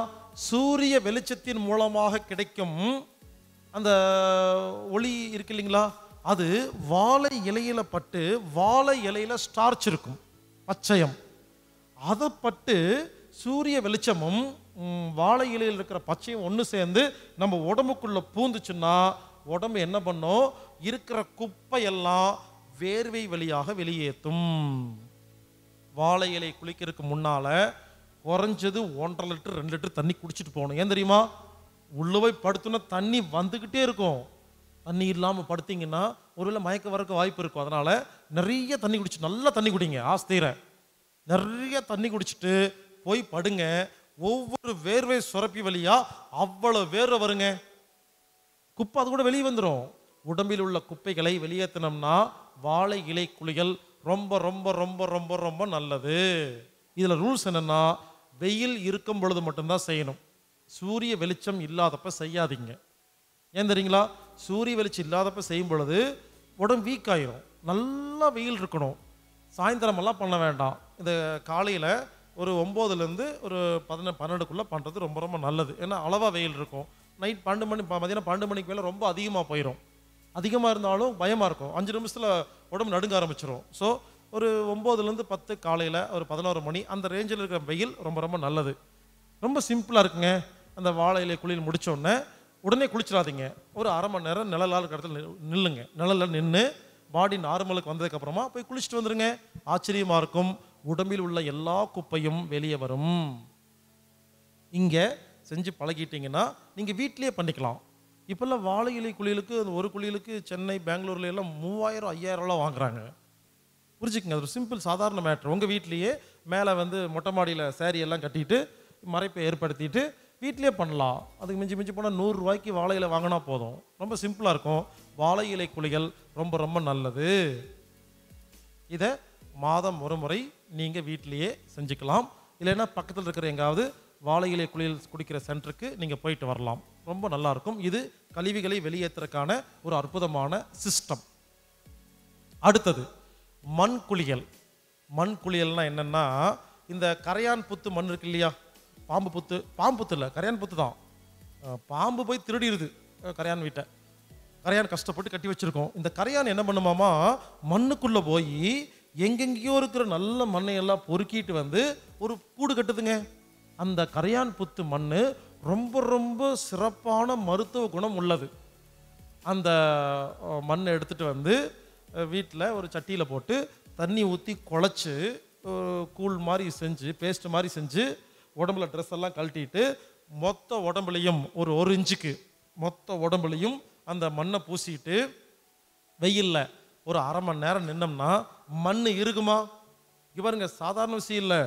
S1: சூரிய வெளிச்சத்தின் மூலமாக கிடைக்கும் அந்த ஒளி இருக்கு இல்லைங்களா அது வாழை இலையில் பட்டு வாழை இலையில் ஸ்டார்ச் இருக்கும் பச்சையம் அதை பட்டு சூரிய வெளிச்சமும் வாழை இலையில் இருக்கிற பச்சையும் ஒன்று சேர்ந்து நம்ம உடம்புக்குள்ளே பூந்துச்சுன்னா உடம்பு என்ன பண்ணும் இருக்கிற குப்பையெல்லாம் வேர்வை வழியாக வெளியேற்றும் வாழை இலை குளிக்கிறதுக்கு முன்னால் குறைஞ்சது ஒன்றரை லிட்டர் ரெண்டு லிட்டர் தண்ணி குடிச்சிட்டு போகணும் ஏன் தெரியுமா உள்ளே போய் படுத்தோன்னா தண்ணி வந்துக்கிட்டே இருக்கும் தண்ணி இல்லாமல் படுத்திங்கன்னா ஒருவேளை மயக்க வரக்கு வாய்ப்பு இருக்கும் அதனால் நிறைய தண்ணி குடிச்சு நல்லா தண்ணி குடிங்க ஆஸ்திர நிறைய தண்ணி குடிச்சிட்டு போய் படுங்க ஒவ்வொரு வேர்வை சுரப்பி வழியாக அவ்வளோ வேர்வை வருங்க குப்பை அது கூட வெளியே வந்துடும் உடம்பில் உள்ள குப்பைகளை வெளியேற்றினோம்னா வாழை இலை குளியல் ரொம்ப ரொம்ப ரொம்ப ரொம்ப ரொம்ப நல்லது இதில் ரூல்ஸ் என்னென்னா வெயில் இருக்கும் பொழுது மட்டும்தான் செய்யணும் சூரிய வெளிச்சம் இல்லாதப்ப செய்யாதீங்க ஏன் தெரியுங்களா சூரிய வெளிச்சம் இல்லாதப்ப செய்யும் பொழுது உடம்பு வீக் ஆயிரும் நல்லா வெயில் இருக்கணும் சாயந்தரமெல்லாம் பண்ண வேண்டாம் இந்த காலையில் ஒரு ஒம்போதுலேருந்து ஒரு பதின பன்னெண்டுக்குள்ளே பண்ணுறது ரொம்ப ரொம்ப நல்லது ஏன்னா அளவாக வெயில் இருக்கும் நைட் பன்னெண்டு மணி மதியானம் பன்னெண்டு மணிக்கு மேலே ரொம்ப அதிகமாக போயிடும் அதிகமாக இருந்தாலும் பயமாக இருக்கும் அஞ்சு நிமிஷத்தில் உடம்பு நடுங்க ஆரம்பிச்சிடும் ஸோ ஒரு ஒம்போதுலேருந்து பத்து காலையில் ஒரு பதினோரு மணி அந்த ரேஞ்சில் இருக்கிற வெயில் ரொம்ப ரொம்ப நல்லது ரொம்ப சிம்பிளாக இருக்குங்க அந்த வாழை இலை குளியல் முடித்தோடனே உடனே குளிச்சிடாதீங்க ஒரு அரை மணி நேரம் நிழலால் இருக்கிற இடத்துல நில்லுங்க நிழலில் நின்று பாடி நார்மலுக்கு வந்ததுக்கப்புறமா போய் குளிச்சுட்டு வந்துடுங்க ஆச்சரியமாக இருக்கும் உடம்பில் உள்ள எல்லா குப்பையும் வெளியே வரும் இங்கே செஞ்சு பழகிட்டீங்கன்னா நீங்கள் வீட்டிலேயே பண்ணிக்கலாம் இப்போல்லாம் வாழை இலை குளியலுக்கு அந்த ஒரு குளியலுக்கு சென்னை பெங்களூர்ல எல்லாம் மூவாயிரம் ஐயாயிரம்லாம் வாங்குறாங்க புரிஞ்சுக்கங்க அது ஒரு சிம்பிள் சாதாரண மேட்ரு உங்கள் வீட்லேயே மேலே வந்து மொட்டை மாடியில் சேரீ எல்லாம் கட்டிட்டு மறைப்பை ஏற்படுத்திட்டு வீட்லேயே பண்ணலாம் அதுக்கு மிஞ்சி மிஞ்சி போனால் நூறுரூவாய்க்கு வாழை இலை வாங்கினா போதும் ரொம்ப சிம்பிளாக இருக்கும் வாழை இலை குழிகள் ரொம்ப ரொம்ப நல்லது இதை மாதம் ஒரு முறை நீங்கள் வீட்லேயே செஞ்சுக்கலாம் இல்லைன்னா பக்கத்தில் இருக்கிற எங்காவது வாழை இலை குளியல் குடிக்கிற சென்டருக்கு நீங்கள் போயிட்டு வரலாம் ரொம்ப நல்லாயிருக்கும் இது கழிவுகளை வெளியேற்றுறதுக்கான ஒரு அற்புதமான சிஸ்டம் அடுத்தது மண் குளியல் மண் குளியல்னால் என்னென்னா இந்த கரையான் புத்து மண் இருக்கு இல்லையா பாம்பு புத்து பாம்பு புத்து இல்லை கரையான் புத்து தான் பாம்பு போய் திருடிடுது கரையான் வீட்டை கரையான் கஷ்டப்பட்டு கட்டி வச்சுருக்கோம் இந்த கரையான் என்ன பண்ணுமாமா மண்ணுக்குள்ளே போய் எங்கெங்கேயோ இருக்கிற நல்ல மண்ணையெல்லாம் பொறுக்கிட்டு வந்து ஒரு கூடு கட்டுதுங்க அந்த கரையான் புத்து மண் ரொம்ப ரொம்ப சிறப்பான மருத்துவ குணம் உள்ளது அந்த மண்ணை எடுத்துகிட்டு வந்து வீட்டில் ஒரு சட்டியில் போட்டு தண்ணி ஊற்றி குழச்சி கூழ் மாதிரி செஞ்சு பேஸ்ட் மாதிரி செஞ்சு உடம்புல ட்ரெஸ் எல்லாம் கழட்டிட்டு மொத்த உடம்புலையும் ஒரு ஒரு இன்ச்சுக்கு மொத்த உடம்புலையும் அந்த மண்ணை பூசிட்டு வெயிலில் ஒரு அரை மணி நேரம் நின்னோம்னா மண் இருக்குமா இவருங்க சாதாரண விஷயம் இல்லை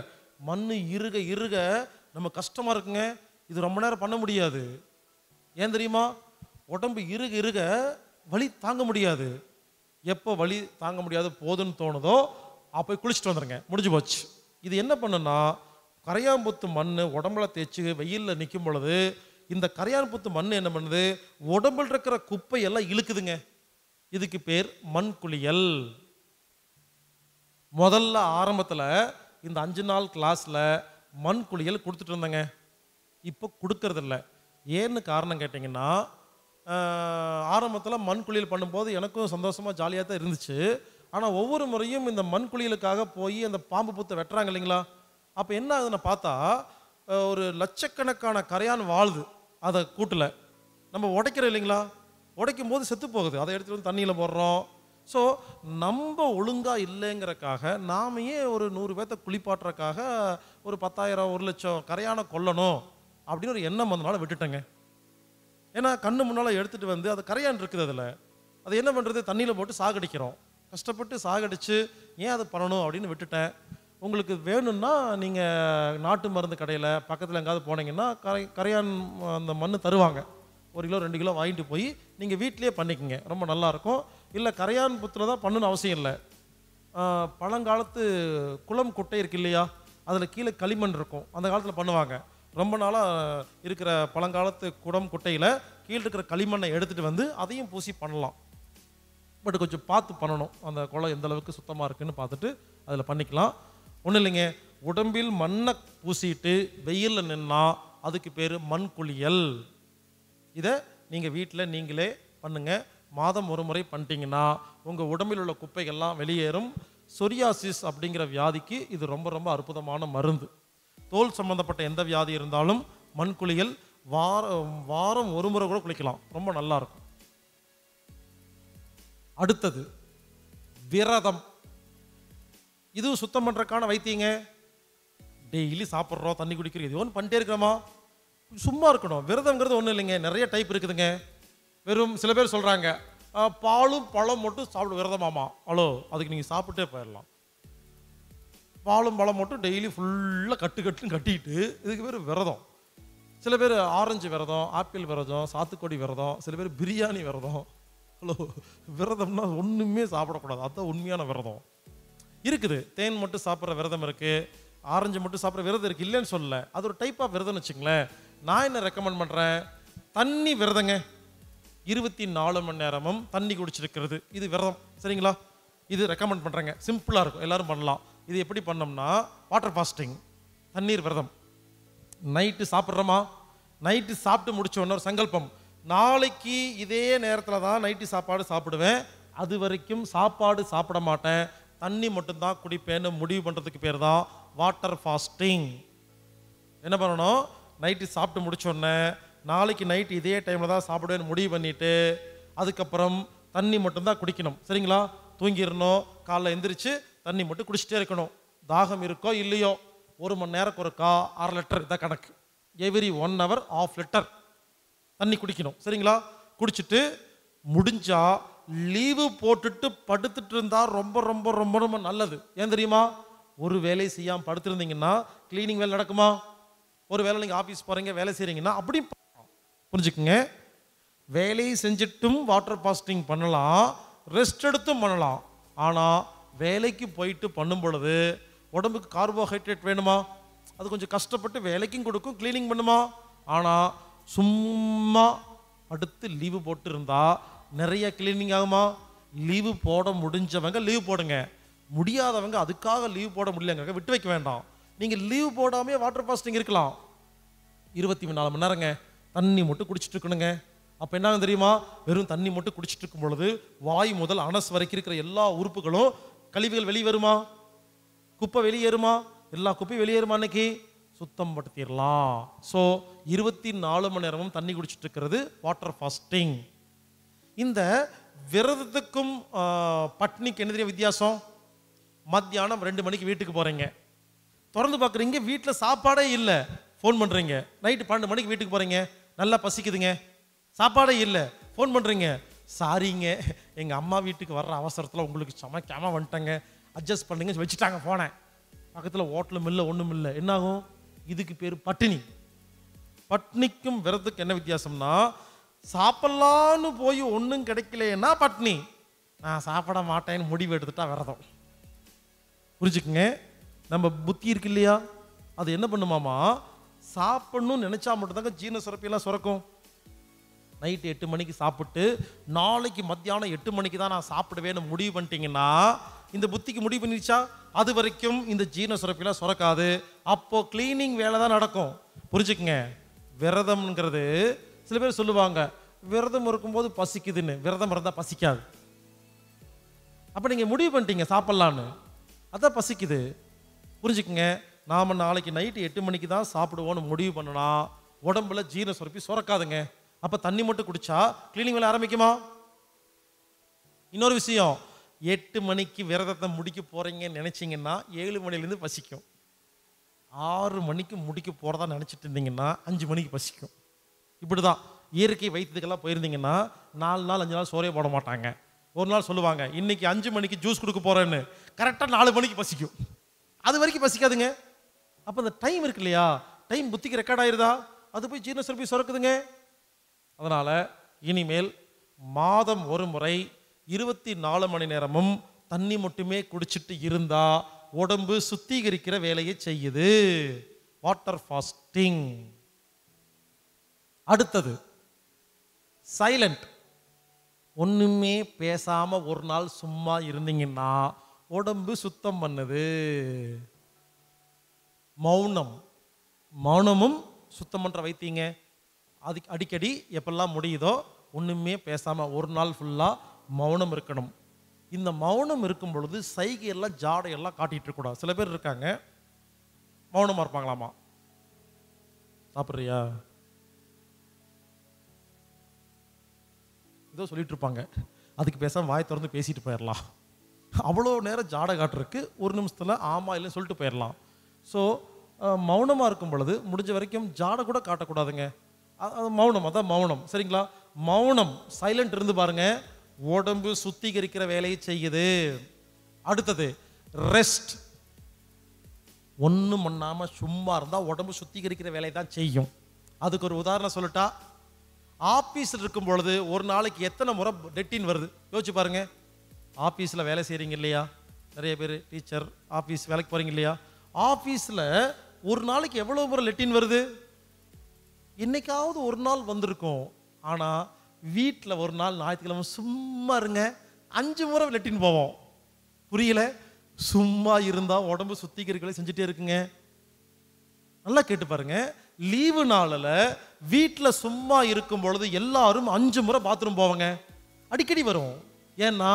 S1: மண் இருக இருக நம்ம கஷ்டமாக இருக்குங்க இது ரொம்ப நேரம் பண்ண முடியாது ஏன் தெரியுமா உடம்பு இருக இருக வலி தாங்க முடியாது எப்போ வலி தாங்க முடியாது போதுன்னு தோணுதோ அப்போ குளிச்சுட்டு வந்துடுங்க முடிஞ்சு போச்சு இது என்ன பண்ணுன்னா கரையாம்புத்து மண் உடம்புல தேய்ச்சி வெயிலில் நிற்கும் பொழுது இந்த கரையாம்புத்து மண் என்ன பண்ணுது உடம்புல இருக்கிற குப்பை எல்லாம் இழுக்குதுங்க இதுக்கு பேர் மண் குளியல் முதல்ல ஆரம்பத்தில் இந்த அஞ்சு நாள் கிளாஸில் மண் குளியல் கொடுத்துட்டு இருந்தேங்க இப்போ கொடுக்கறதில்ல ஏன்னு காரணம் கேட்டிங்கன்னா ஆரம்பத்தில் மண் குளியல் பண்ணும்போது எனக்கும் சந்தோஷமாக ஜாலியாக தான் இருந்துச்சு ஆனால் ஒவ்வொரு முறையும் இந்த மண் குளியலுக்காக போய் அந்த பாம்பு பூத்தை வெட்டுறாங்க இல்லைங்களா அப்போ என்ன ஆகுதுன்னு பார்த்தா ஒரு லட்சக்கணக்கான கரையான் வாழுது அதை கூட்டில் நம்ம உடைக்கிறோம் இல்லைங்களா உடைக்கும் போது செத்து போகுது அதை எடுத்துகிட்டு வந்து தண்ணியில் போடுறோம் ஸோ நம்ம ஒழுங்காக இல்லைங்கிறக்காக நாமையே ஒரு நூறு பேர்த்த குளிப்பாட்டுறக்காக ஒரு பத்தாயிரம் ஒரு லட்சம் கரையான கொல்லணும் அப்படின்னு ஒரு எண்ணம் வந்தனால விட்டுட்டேங்க ஏன்னா கண்ணு முன்னால் எடுத்துகிட்டு வந்து அது கரையான் இருக்குது அதில் அது என்ன பண்ணுறது தண்ணியில் போட்டு சாகடிக்கிறோம் கஷ்டப்பட்டு சாகடித்து ஏன் அதை பண்ணணும் அப்படின்னு விட்டுட்டேன் உங்களுக்கு வேணும்னா நீங்கள் நாட்டு மருந்து கடையில் பக்கத்தில் எங்காவது போனீங்கன்னா கரை கரையான் அந்த மண் தருவாங்க ஒரு கிலோ ரெண்டு கிலோ வாங்கிட்டு போய் நீங்கள் வீட்லேயே பண்ணிக்கோங்க ரொம்ப நல்லாயிருக்கும் இல்லை கரையான் புத்தில் தான் பண்ணணும்னு அவசியம் இல்லை பழங்காலத்து குளம் குட்டை இருக்கு இல்லையா அதில் கீழே களிமண் இருக்கும் அந்த காலத்தில் பண்ணுவாங்க ரொம்ப நாளாக இருக்கிற பழங்காலத்து குடம் குட்டையில் கீழே இருக்கிற களிமண்ணை எடுத்துகிட்டு வந்து அதையும் பூசி பண்ணலாம் பட் கொஞ்சம் பார்த்து பண்ணணும் அந்த குளம் எந்த அளவுக்கு சுத்தமாக இருக்குன்னு பார்த்துட்டு அதில் பண்ணிக்கலாம் ஒன்றும் இல்லைங்க உடம்பில் மண்ணை பூசிட்டு வெயிலில் நின்னா அதுக்கு பேர் மண் குளியல் இதை நீங்கள் வீட்டில் நீங்களே பண்ணுங்கள் மாதம் ஒரு முறை பண்ணிட்டீங்கன்னா உங்கள் உடம்பில் உள்ள குப்பைகள்லாம் வெளியேறும் சொரியாசிஸ் அப்படிங்கிற வியாதிக்கு இது ரொம்ப ரொம்ப அற்புதமான மருந்து தோல் சம்மந்தப்பட்ட எந்த வியாதி இருந்தாலும் மண் குளியல் வாரம் வாரம் ஒரு முறை கூட குளிக்கலாம் ரொம்ப நல்லா இருக்கும் அடுத்தது விரதம் இதுவும் சுத்தம் பண்ணுறக்கான வைத்தியங்க டெய்லி சாப்பிட்றோம் தண்ணி குடிக்கிறோம் இது ஒன்று பண்ணிட்டே இருக்கிறோமா சும்மா இருக்கணும் விரதங்கிறது ஒன்றும் இல்லைங்க நிறைய டைப் இருக்குதுங்க வெறும் சில பேர் சொல்கிறாங்க பாலும் பழம் மட்டும் சாப்பிடு விரதமாமா ஹலோ அதுக்கு நீங்கள் சாப்பிட்டே போயிடலாம் பாலும் பழம் மட்டும் டெய்லி ஃபுல்லாக கட்டு கட்டு கட்டிட்டு இதுக்கு பேர் விரதம் சில பேர் ஆரஞ்சு விரதம் ஆப்பிள் விரதம் சாத்துக்கொடி விரதம் சில பேர் பிரியாணி விரதம் ஹலோ விரதம்னா ஒன்றுமே சாப்பிடக்கூடாது அதுதான் உண்மையான விரதம் இருக்குது தேன் மட்டும் சாப்பிட்ற விரதம் இருக்குது ஆரஞ்சு மட்டும் சாப்பிட்ற விரதம் இருக்குது இல்லைன்னு சொல்லலை அது ஒரு டைப் ஆஃப் விரதம்னு வச்சுங்களேன் நான் என்ன ரெக்கமெண்ட் பண்ணுறேன் தண்ணி விரதங்க இருபத்தி நாலு மணி நேரமும் தண்ணி குடிச்சிருக்கிறது இது விரதம் சரிங்களா இது ரெக்கமெண்ட் பண்ணுறேங்க சிம்பிளாக இருக்கும் எல்லோரும் பண்ணலாம் இது எப்படி பண்ணோம்னா வாட்டர் ஃபாஸ்டிங் தண்ணீர் விரதம் நைட்டு சாப்பிட்றோமா நைட்டு சாப்பிட்டு முடிச்சோடனே ஒரு சங்கல்பம் நாளைக்கு இதே நேரத்தில் தான் நைட்டு சாப்பாடு சாப்பிடுவேன் அது வரைக்கும் சாப்பாடு சாப்பிட மாட்டேன் தண்ணி மட்டும்தான் குடிப்பேன்னு முடிவு பண்ணுறதுக்கு பேர் தான் வாட்டர் ஃபாஸ்டிங் என்ன பண்ணணும் நைட்டு சாப்பிட்டு முடிச்சோடனே நாளைக்கு நைட் இதே டைமில் தான் சாப்பிடுவேன்னு முடிவு பண்ணிவிட்டு அதுக்கப்புறம் தண்ணி மட்டும்தான் குடிக்கணும் சரிங்களா தூங்கிடணும் காலைல எந்திரிச்சு தண்ணி மட்டும் குடிச்சிட்டே இருக்கணும் தாகம் இருக்கோ இல்லையோ ஒரு மணி நேரம் ஒருக்கா அரை லிட்டர் இதான் கணக்கு every one hour half litre தண்ணி குடிக்கணும் சரிங்களா குடிச்சிட்டு முடிஞ்சா லீவு போட்டுட்டு படுத்துட்டு இருந்தா ரொம்ப ரொம்ப ரொம்ப ரொம்ப நல்லது ஏன் தெரியுமா ஒரு வேலை செய்யாமல் படுத்துருந்தீங்கன்னா கிளீனிங் வேலை நடக்குமா ஒரு வேலை நீங்கள் ஆஃபீஸ் போகிறீங்க வேலை செய்கிறீங்கன்னா அப்படி புரிஞ்சுக்குங்க வேலையை செஞ்சுட்டும் வாட்டர் பாஸ்டிங் பண்ணலாம் ரெஸ்ட் எடுத்தும் பண்ணலாம் ஆனால் வேலைக்கு போயிட்டு பண்ணும் பொழுது உடம்புக்கு கார்போஹைட்ரேட் வேணுமா அது கொஞ்சம் கஷ்டப்பட்டு வேலைக்கும் கொடுக்கும் க்ளீனிங் பண்ணுமா ஆனால் சும்மா அடுத்து லீவு போட்டு இருந்தால் நிறைய கிளீனிங் ஆகுமா லீவு போட முடிஞ்சவங்க லீவு போடுங்க முடியாதவங்க அதுக்காக லீவ் போட முடியலங்க விட்டு வைக்க வேண்டாம் நீங்கள் லீவ் போடாமே வாட்டர் பாஸ்டிங் இருக்கலாம் இருபத்தி நாலு மணி நேரங்க தண்ணி மட்டும் குடிச்சிட்டு இருக்கணுங்க அப்போ என்ன தெரியுமா வெறும் தண்ணி மட்டும் குடிச்சிட்டு இருக்கும் பொழுது வாய் முதல் அனஸ் வரைக்கும் இருக்கிற எல்லா உறுப்புகளும் கழிவுகள் வெளியே வருமா குப்பை வெளியேறுமா எல்லா குப்பையும் வெளியேறுமா அன்னைக்கு சுத்தம் படுத்திடலாம் ஸோ இருபத்தி நாலு மணி நேரமும் தண்ணி குடிச்சிட்டு இருக்கிறது வாட்டர் ஃபாஸ்டிங் இந்த விரதத்துக்கும் பட்னிக்கு என்ன தெரியும் வித்தியாசம் மத்தியானம் ரெண்டு மணிக்கு வீட்டுக்கு போகிறீங்க திறந்து பார்க்குறீங்க வீட்டில் சாப்பாடே இல்லை ஃபோன் பண்ணுறீங்க நைட்டு பன்னெண்டு மணிக்கு வீட்டுக்கு போகிறீங்க நல்லா பசிக்குதுங்க சாப்பாடே இல்லை ஃபோன் பண்ணுறீங்க சாரிங்க எங்கள் அம்மா வீட்டுக்கு வர்ற அவசரத்தில் உங்களுக்கு சமைக்காமல் வந்துட்டேங்க அட்ஜஸ்ட் பண்ணுங்க வச்சுட்டாங்க ஃபோனை பக்கத்தில் ஹோட்டலும் இல்லை ஒன்றும் இல்லை என்னாகும் இதுக்கு பேர் பட்டினி பட்னிக்கும் விரதத்துக்கு என்ன வித்தியாசம்னா சாப்பிட்லான்னு போய் ஒன்றும் கிடைக்கலையேன்னா பட்னி நான் சாப்பிட மாட்டேன்னு முடிவு எடுத்துட்டா விரதம் புரிஞ்சுக்குங்க நம்ம புத்தி இருக்கு இல்லையா அது என்ன பண்ணுமாமா சாப்பிடணும்னு நினச்சா மட்டும்தாங்க ஜீரண சுரப்பியெல்லாம் சுரக்கும் நைட்டு எட்டு மணிக்கு சாப்பிட்டு நாளைக்கு மத்தியானம் எட்டு மணிக்கு தான் நான் சாப்பிடுவேன்னு முடிவு பண்ணிட்டீங்கன்னா இந்த புத்திக்கு முடிவு பண்ணிடுச்சா அது வரைக்கும் இந்த ஜீரண சுரப்பிலாம் சுரக்காது அப்போது கிளீனிங் வேலை தான் நடக்கும் புரிஞ்சுக்குங்க விரதம்ங்கிறது சில பேர் சொல்லுவாங்க விரதம் இருக்கும்போது பசிக்குதுன்னு விரதம் இருந்தால் பசிக்காது அப்போ நீங்கள் முடிவு பண்ணிட்டீங்க சாப்பிட்லான்னு அதான் பசிக்குது புரிஞ்சுக்குங்க நாம் நாளைக்கு நைட்டு எட்டு மணிக்கு தான் சாப்பிடுவோன்னு முடிவு பண்ணினா உடம்புல ஜீரண சுரப்பி சுரக்காதுங்க அப்போ தண்ணி மட்டும் குடித்தா கிளீனிங் வேலை ஆரம்பிக்குமா இன்னொரு விஷயம் எட்டு மணிக்கு விரதத்தை முடிக்க போகிறீங்கன்னு நினச்சிங்கன்னா ஏழு மணிலேருந்து பசிக்கும் ஆறு மணிக்கு முடிக்க போகிறதா நினச்சிட்டு இருந்தீங்கன்னா அஞ்சு மணிக்கு பசிக்கும் இப்படி தான் இயற்கை வைத்ததுக்கெல்லாம் போயிருந்தீங்கன்னா நாலு நாள் அஞ்சு நாள் சோறே போட மாட்டாங்க ஒரு நாள் சொல்லுவாங்க இன்றைக்கி அஞ்சு மணிக்கு ஜூஸ் கொடுக்க போகிறேன்னு கரெக்டாக நாலு மணிக்கு பசிக்கும் அது வரைக்கும் பசிக்காதுங்க அப்போ அந்த டைம் இருக்கு இல்லையா டைம் புத்திக்கு ரெக்கார்ட் ஆயிருதா அது போய் ஜீரண சிறப்பு சுரக்குதுங்க அதனால் இனிமேல் மாதம் ஒரு முறை இருபத்தி நாலு மணி நேரமும் தண்ணி மட்டுமே குடிச்சிட்டு இருந்தா உடம்பு சுத்திகரிக்கிற வேலையை செய்யுது வாட்டர் ஃபாஸ்டிங் அடுத்தது சைலண்ட் ஒன்றுமே பேசாமல் ஒரு நாள் சும்மா இருந்தீங்கன்னா உடம்பு சுத்தம் பண்ணுது மௌனம் மௌனமும் சுத்தம் பண்ணுற வைத்தீங்க அது அடிக்கடி எப்பெல்லாம் முடியுதோ ஒன்றுமே பேசாமல் ஒரு நாள் ஃபுல்லாக மௌனம் இருக்கணும் இந்த மௌனம் இருக்கும் பொழுது சைகையெல்லாம் ஜாடையெல்லாம் காட்டிகிட்டு இருக்கக்கூடாது சில பேர் இருக்காங்க மௌனமாக இருப்பாங்களாமா சாப்பிட்றியா ஏதோ சொல்லிட்டு இருப்பாங்க அதுக்கு பேசாமல் வாய் திறந்து பேசிட்டு போயிடலாம் அவ்வளோ நேரம் ஜாடை காட்டுறதுக்கு ஒரு நிமிஷத்தில் ஆமாம் இல்லைன்னு சொல்லிட்டு போயிடலாம் ஸோ மௌனமாக இருக்கும் பொழுது முடிஞ்ச வரைக்கும் ஜாட கூட காட்டக்கூடாதுங்க அது மௌனம் அதான் மௌனம் சரிங்களா மௌனம் சைலண்ட் இருந்து பாருங்க உடம்பு சுத்திகரிக்கிற வேலையை செய்யுது அடுத்தது ரெஸ்ட் ஒன்றும் பண்ணாமல் சும்மா இருந்தால் உடம்பு சுத்திகரிக்கிற வேலையை தான் செய்யும் அதுக்கு ஒரு உதாரணம் சொல்லட்டா ஆஃபீஸில் இருக்கும் பொழுது ஒரு நாளைக்கு எத்தனை முறை டெட்டின் வருது யோசிச்சு பாருங்கள் ஆஃபீஸில் வேலை செய்கிறீங்க இல்லையா நிறைய பேர் டீச்சர் ஆஃபீஸ் வேலைக்கு போகிறீங்க இல்லையா ஆஃபீஸில் ஒரு நாளைக்கு எவ்வளோ முறை லெட்டின் வருது என்னைக்காவது ஒரு நாள் வந்திருக்கும் ஆனால் வீட்டில் ஒரு நாள் ஞாயிற்றுக்கிழமை சும்மா இருங்க அஞ்சு முறை லெட்டின் போவோம் புரியல சும்மா இருந்தால் உடம்பு சுத்திகரிக்கலை செஞ்சுட்டே இருக்குங்க நல்லா கேட்டு பாருங்க லீவு நாளில் வீட்டில் சும்மா இருக்கும் பொழுது எல்லாரும் அஞ்சு முறை பாத்ரூம் போவாங்க அடிக்கடி வரும் ஏன்னா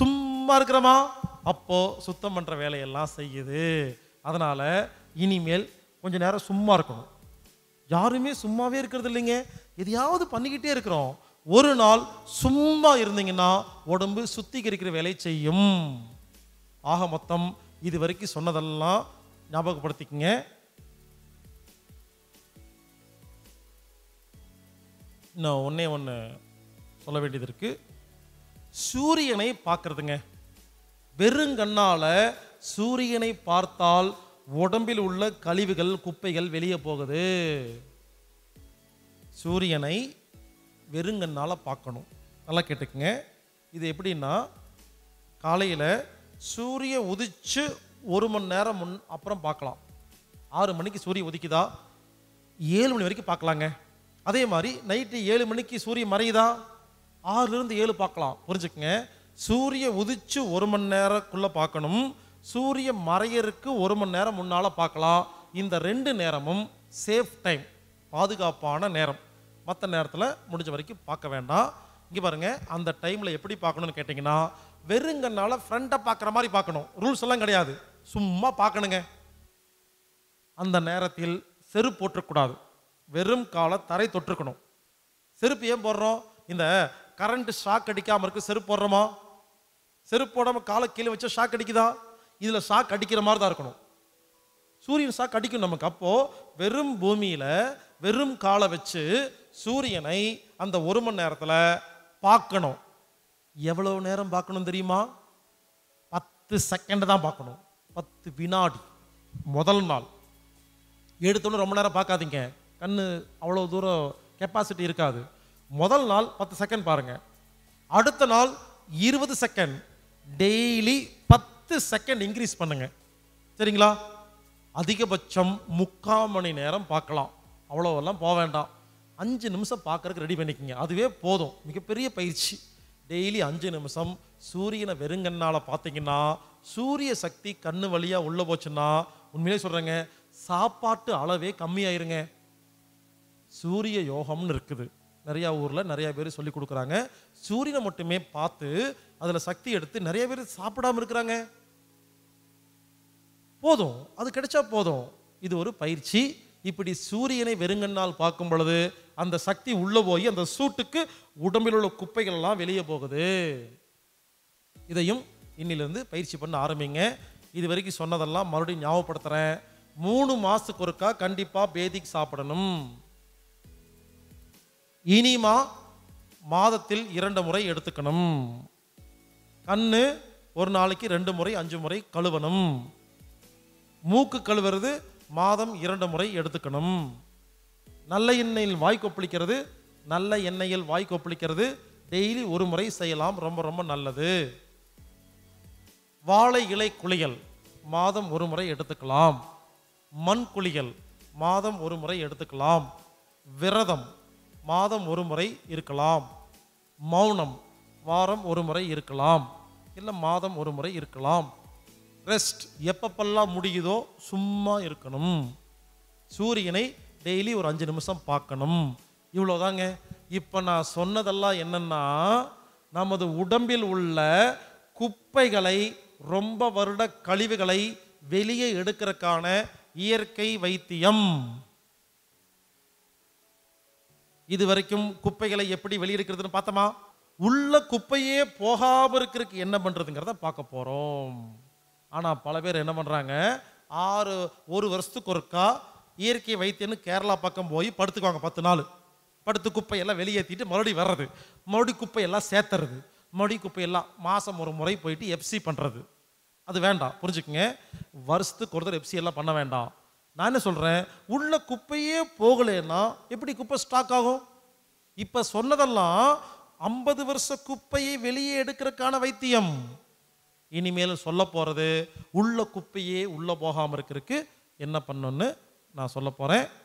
S1: சும்மா இருக்கிறோமா அப்போ சுத்தம் பண்ணுற வேலையெல்லாம் செய்யுது அதனால் இனிமேல் கொஞ்சம் நேரம் சும்மா இருக்கணும் யாருமே சும்மாவே இருக்கிறது இல்லைங்க எதையாவது பண்ணிக்கிட்டே இருக்கிறோம் ஒரு நாள் சும்மா இருந்தீங்கன்னா உடம்பு சுத்திகரிக்கிற வேலை செய்யும் ஆக மொத்தம் இது வரைக்கும் சொன்னதெல்லாம் ஞாபகப்படுத்திக்கங்க இன்னும் ஒன்றே ஒன்று சொல்ல வேண்டியது இருக்குது சூரியனை பார்க்குறதுங்க வெறுங்கண்ணால் சூரியனை பார்த்தால் உடம்பில் உள்ள கழிவுகள் குப்பைகள் வெளியே போகுது சூரியனை வெறுங்கண்ணால் பார்க்கணும் நல்லா கேட்டுக்குங்க இது எப்படின்னா காலையில் சூரிய உதிச்சு ஒரு மணி நேரம் முன் அப்புறம் பார்க்கலாம் ஆறு மணிக்கு சூரிய உதிக்குதா ஏழு மணி வரைக்கும் பார்க்கலாங்க அதே மாதிரி நைட்டு ஏழு மணிக்கு சூரியன் மறையுதா ஆறுலேருந்து ஏழு பார்க்கலாம் புரிஞ்சுக்குங்க சூரிய உதிச்சு ஒரு மணி நேரக்குள்ளே பார்க்கணும் சூரிய மறையருக்கு ஒரு மணி நேரம் முன்னால் பார்க்கலாம் இந்த ரெண்டு நேரமும் சேஃப் டைம் பாதுகாப்பான நேரம் மற்ற நேரத்தில் முடிஞ்ச வரைக்கும் பார்க்க வேண்டாம் இங்கே பாருங்கள் அந்த டைமில் எப்படி பார்க்கணும்னு கேட்டிங்கன்னா வெறுங்கனால ஃப்ரெண்டை பார்க்குற மாதிரி பார்க்கணும் ரூல்ஸ் எல்லாம் கிடையாது சும்மா பார்க்கணுங்க அந்த நேரத்தில் செருப்பு போட்டுக்கூடாது வெறும் காலை தரை தொற்றுக்கணும் செருப்பு ஏன் போடுறோம் இந்த கரண்ட் ஷாக் அடிக்காமல் இருக்கு செருப்பு போடுறோமா செருப்பு போடாமல் காலை கீழே வச்சா ஷாக் அடிக்குதா இதில் சாக் அடிக்கிற மாதிரி தான் இருக்கணும் சூரியன் சாக் அடிக்கும் நமக்கு அப்போது வெறும் பூமியில் வெறும் காலை வச்சு சூரியனை அந்த ஒரு மணி நேரத்தில் பார்க்கணும் எவ்வளோ நேரம் பார்க்கணும் தெரியுமா பத்து செகண்ட் தான் பார்க்கணும் பத்து வினாடி முதல் நாள் எடுத்தோன்னு ரொம்ப நேரம் பார்க்காதீங்க கண் அவ்வளோ தூரம் கெப்பாசிட்டி இருக்காது முதல் நாள் பத்து செகண்ட் பாருங்கள் அடுத்த நாள் இருபது செகண்ட் டெய்லி பத்து பத்து செகண்ட் இன்க்ரீஸ் பண்ணுங்க சரிங்களா அதிகபட்சம் முக்கால் மணி நேரம் பார்க்கலாம் அவ்வளோவெல்லாம் போக வேண்டாம் அஞ்சு நிமிஷம் பார்க்குறதுக்கு ரெடி பண்ணிக்கோங்க அதுவே போதும் மிகப்பெரிய பயிற்சி டெய்லி அஞ்சு நிமிஷம் சூரியனை வெறுங்கண்ணால் பார்த்தீங்கன்னா சூரிய சக்தி கண்ணு வழியாக உள்ளே போச்சுன்னா உண்மையிலே சொல்கிறேங்க சாப்பாட்டு அளவே கம்மியாயிருங்க சூரிய யோகம்னு இருக்குது நிறையா ஊரில் நிறையா பேர் சொல்லி கொடுக்குறாங்க சூரியனை மட்டுமே பார்த்து அதில் சக்தி எடுத்து நிறைய பேர் சாப்பிடாமல் இருக்கிறாங்க போதும் அது கிடைச்சா போதும் இது ஒரு பயிற்சி இப்படி சூரியனை வெறுங்கண்ணால் பார்க்கும் பொழுது அந்த சக்தி உள்ளே போய் அந்த சூட்டுக்கு உடம்பில் உள்ள குப்பைகள் எல்லாம் வெளியே போகுது இதையும் இன்னிலிருந்து பயிற்சி பண்ண ஆரம்பிங்க இது வரைக்கும் சொன்னதெல்லாம் மறுபடியும் ஞாபகப்படுத்துகிறேன் மூணு மாதத்துக்கு ஒருக்கா கண்டிப்பாக பேதிக் சாப்பிடணும் இனிமா மாதத்தில் இரண்டு முறை எடுத்துக்கணும் கண்ணு ஒரு நாளைக்கு ரெண்டு முறை அஞ்சு முறை கழுவணும் மூக்கு கழுவுறது மாதம் இரண்டு முறை எடுத்துக்கணும் நல்ல எண்ணெயில் வாய் நல்ல எண்ணெயில் வாய் டெய்லி ஒரு முறை செய்யலாம் ரொம்ப ரொம்ப நல்லது வாழை இலை குளியல் மாதம் ஒரு முறை எடுத்துக்கலாம் மண் குளியல் மாதம் ஒரு முறை எடுத்துக்கலாம் விரதம் மாதம் ஒரு முறை இருக்கலாம் மௌனம் வாரம் ஒரு முறை இருக்கலாம் இல்லை மாதம் ஒரு முறை இருக்கலாம் ரெஸ்ட் எப்பப்பெல்லாம் முடியுதோ சும்மா இருக்கணும் சூரியனை டெய்லி ஒரு அஞ்சு நிமிஷம் பார்க்கணும் இவ்வளோதாங்க இப்போ நான் சொன்னதெல்லாம் என்னென்னா நமது உடம்பில் உள்ள குப்பைகளை ரொம்ப வருட கழிவுகளை வெளியே எடுக்கிறதுக்கான இயற்கை வைத்தியம் இது வரைக்கும் குப்பைகளை எப்படி வெளியெடுக்கிறதுன்னு பார்த்தோமா உள்ள குப்பையே போகாமல் இருக்கிறதுக்கு என்ன பண்ணுறதுங்கிறத பார்க்க போகிறோம் ஆனால் பல பேர் என்ன பண்ணுறாங்க ஆறு ஒரு வருஷத்துக்கு ஒருக்கா இயற்கை வைத்தியன்னு கேரளா பக்கம் போய் படுத்துக்குவாங்க பத்து நாள் படுத்து குப்பையெல்லாம் வெளியேற்றிட்டு மறுபடியும் வர்றது மறுபடி குப்பையெல்லாம் சேர்த்துறது மறுபடி குப்பையெல்லாம் மாதம் ஒரு முறை போயிட்டு எஃப்சி பண்ணுறது அது வேண்டாம் புரிஞ்சுக்குங்க வருஷத்துக்கு ஒருத்தர் எஃப்சி எல்லாம் பண்ண வேண்டாம் நான் என்ன சொல்கிறேன் உள்ள குப்பையே போகலைன்னா எப்படி குப்பை ஸ்டாக் ஆகும் இப்போ சொன்னதெல்லாம் ஐம்பது வருஷ குப்பையை வெளியே எடுக்கிறதுக்கான வைத்தியம் இனிமேல் சொல்ல போகிறது உள்ள குப்பையே உள்ளே போகாமல் இருக்கிறதுக்கு என்ன பண்ணணுன்னு நான் சொல்ல போகிறேன்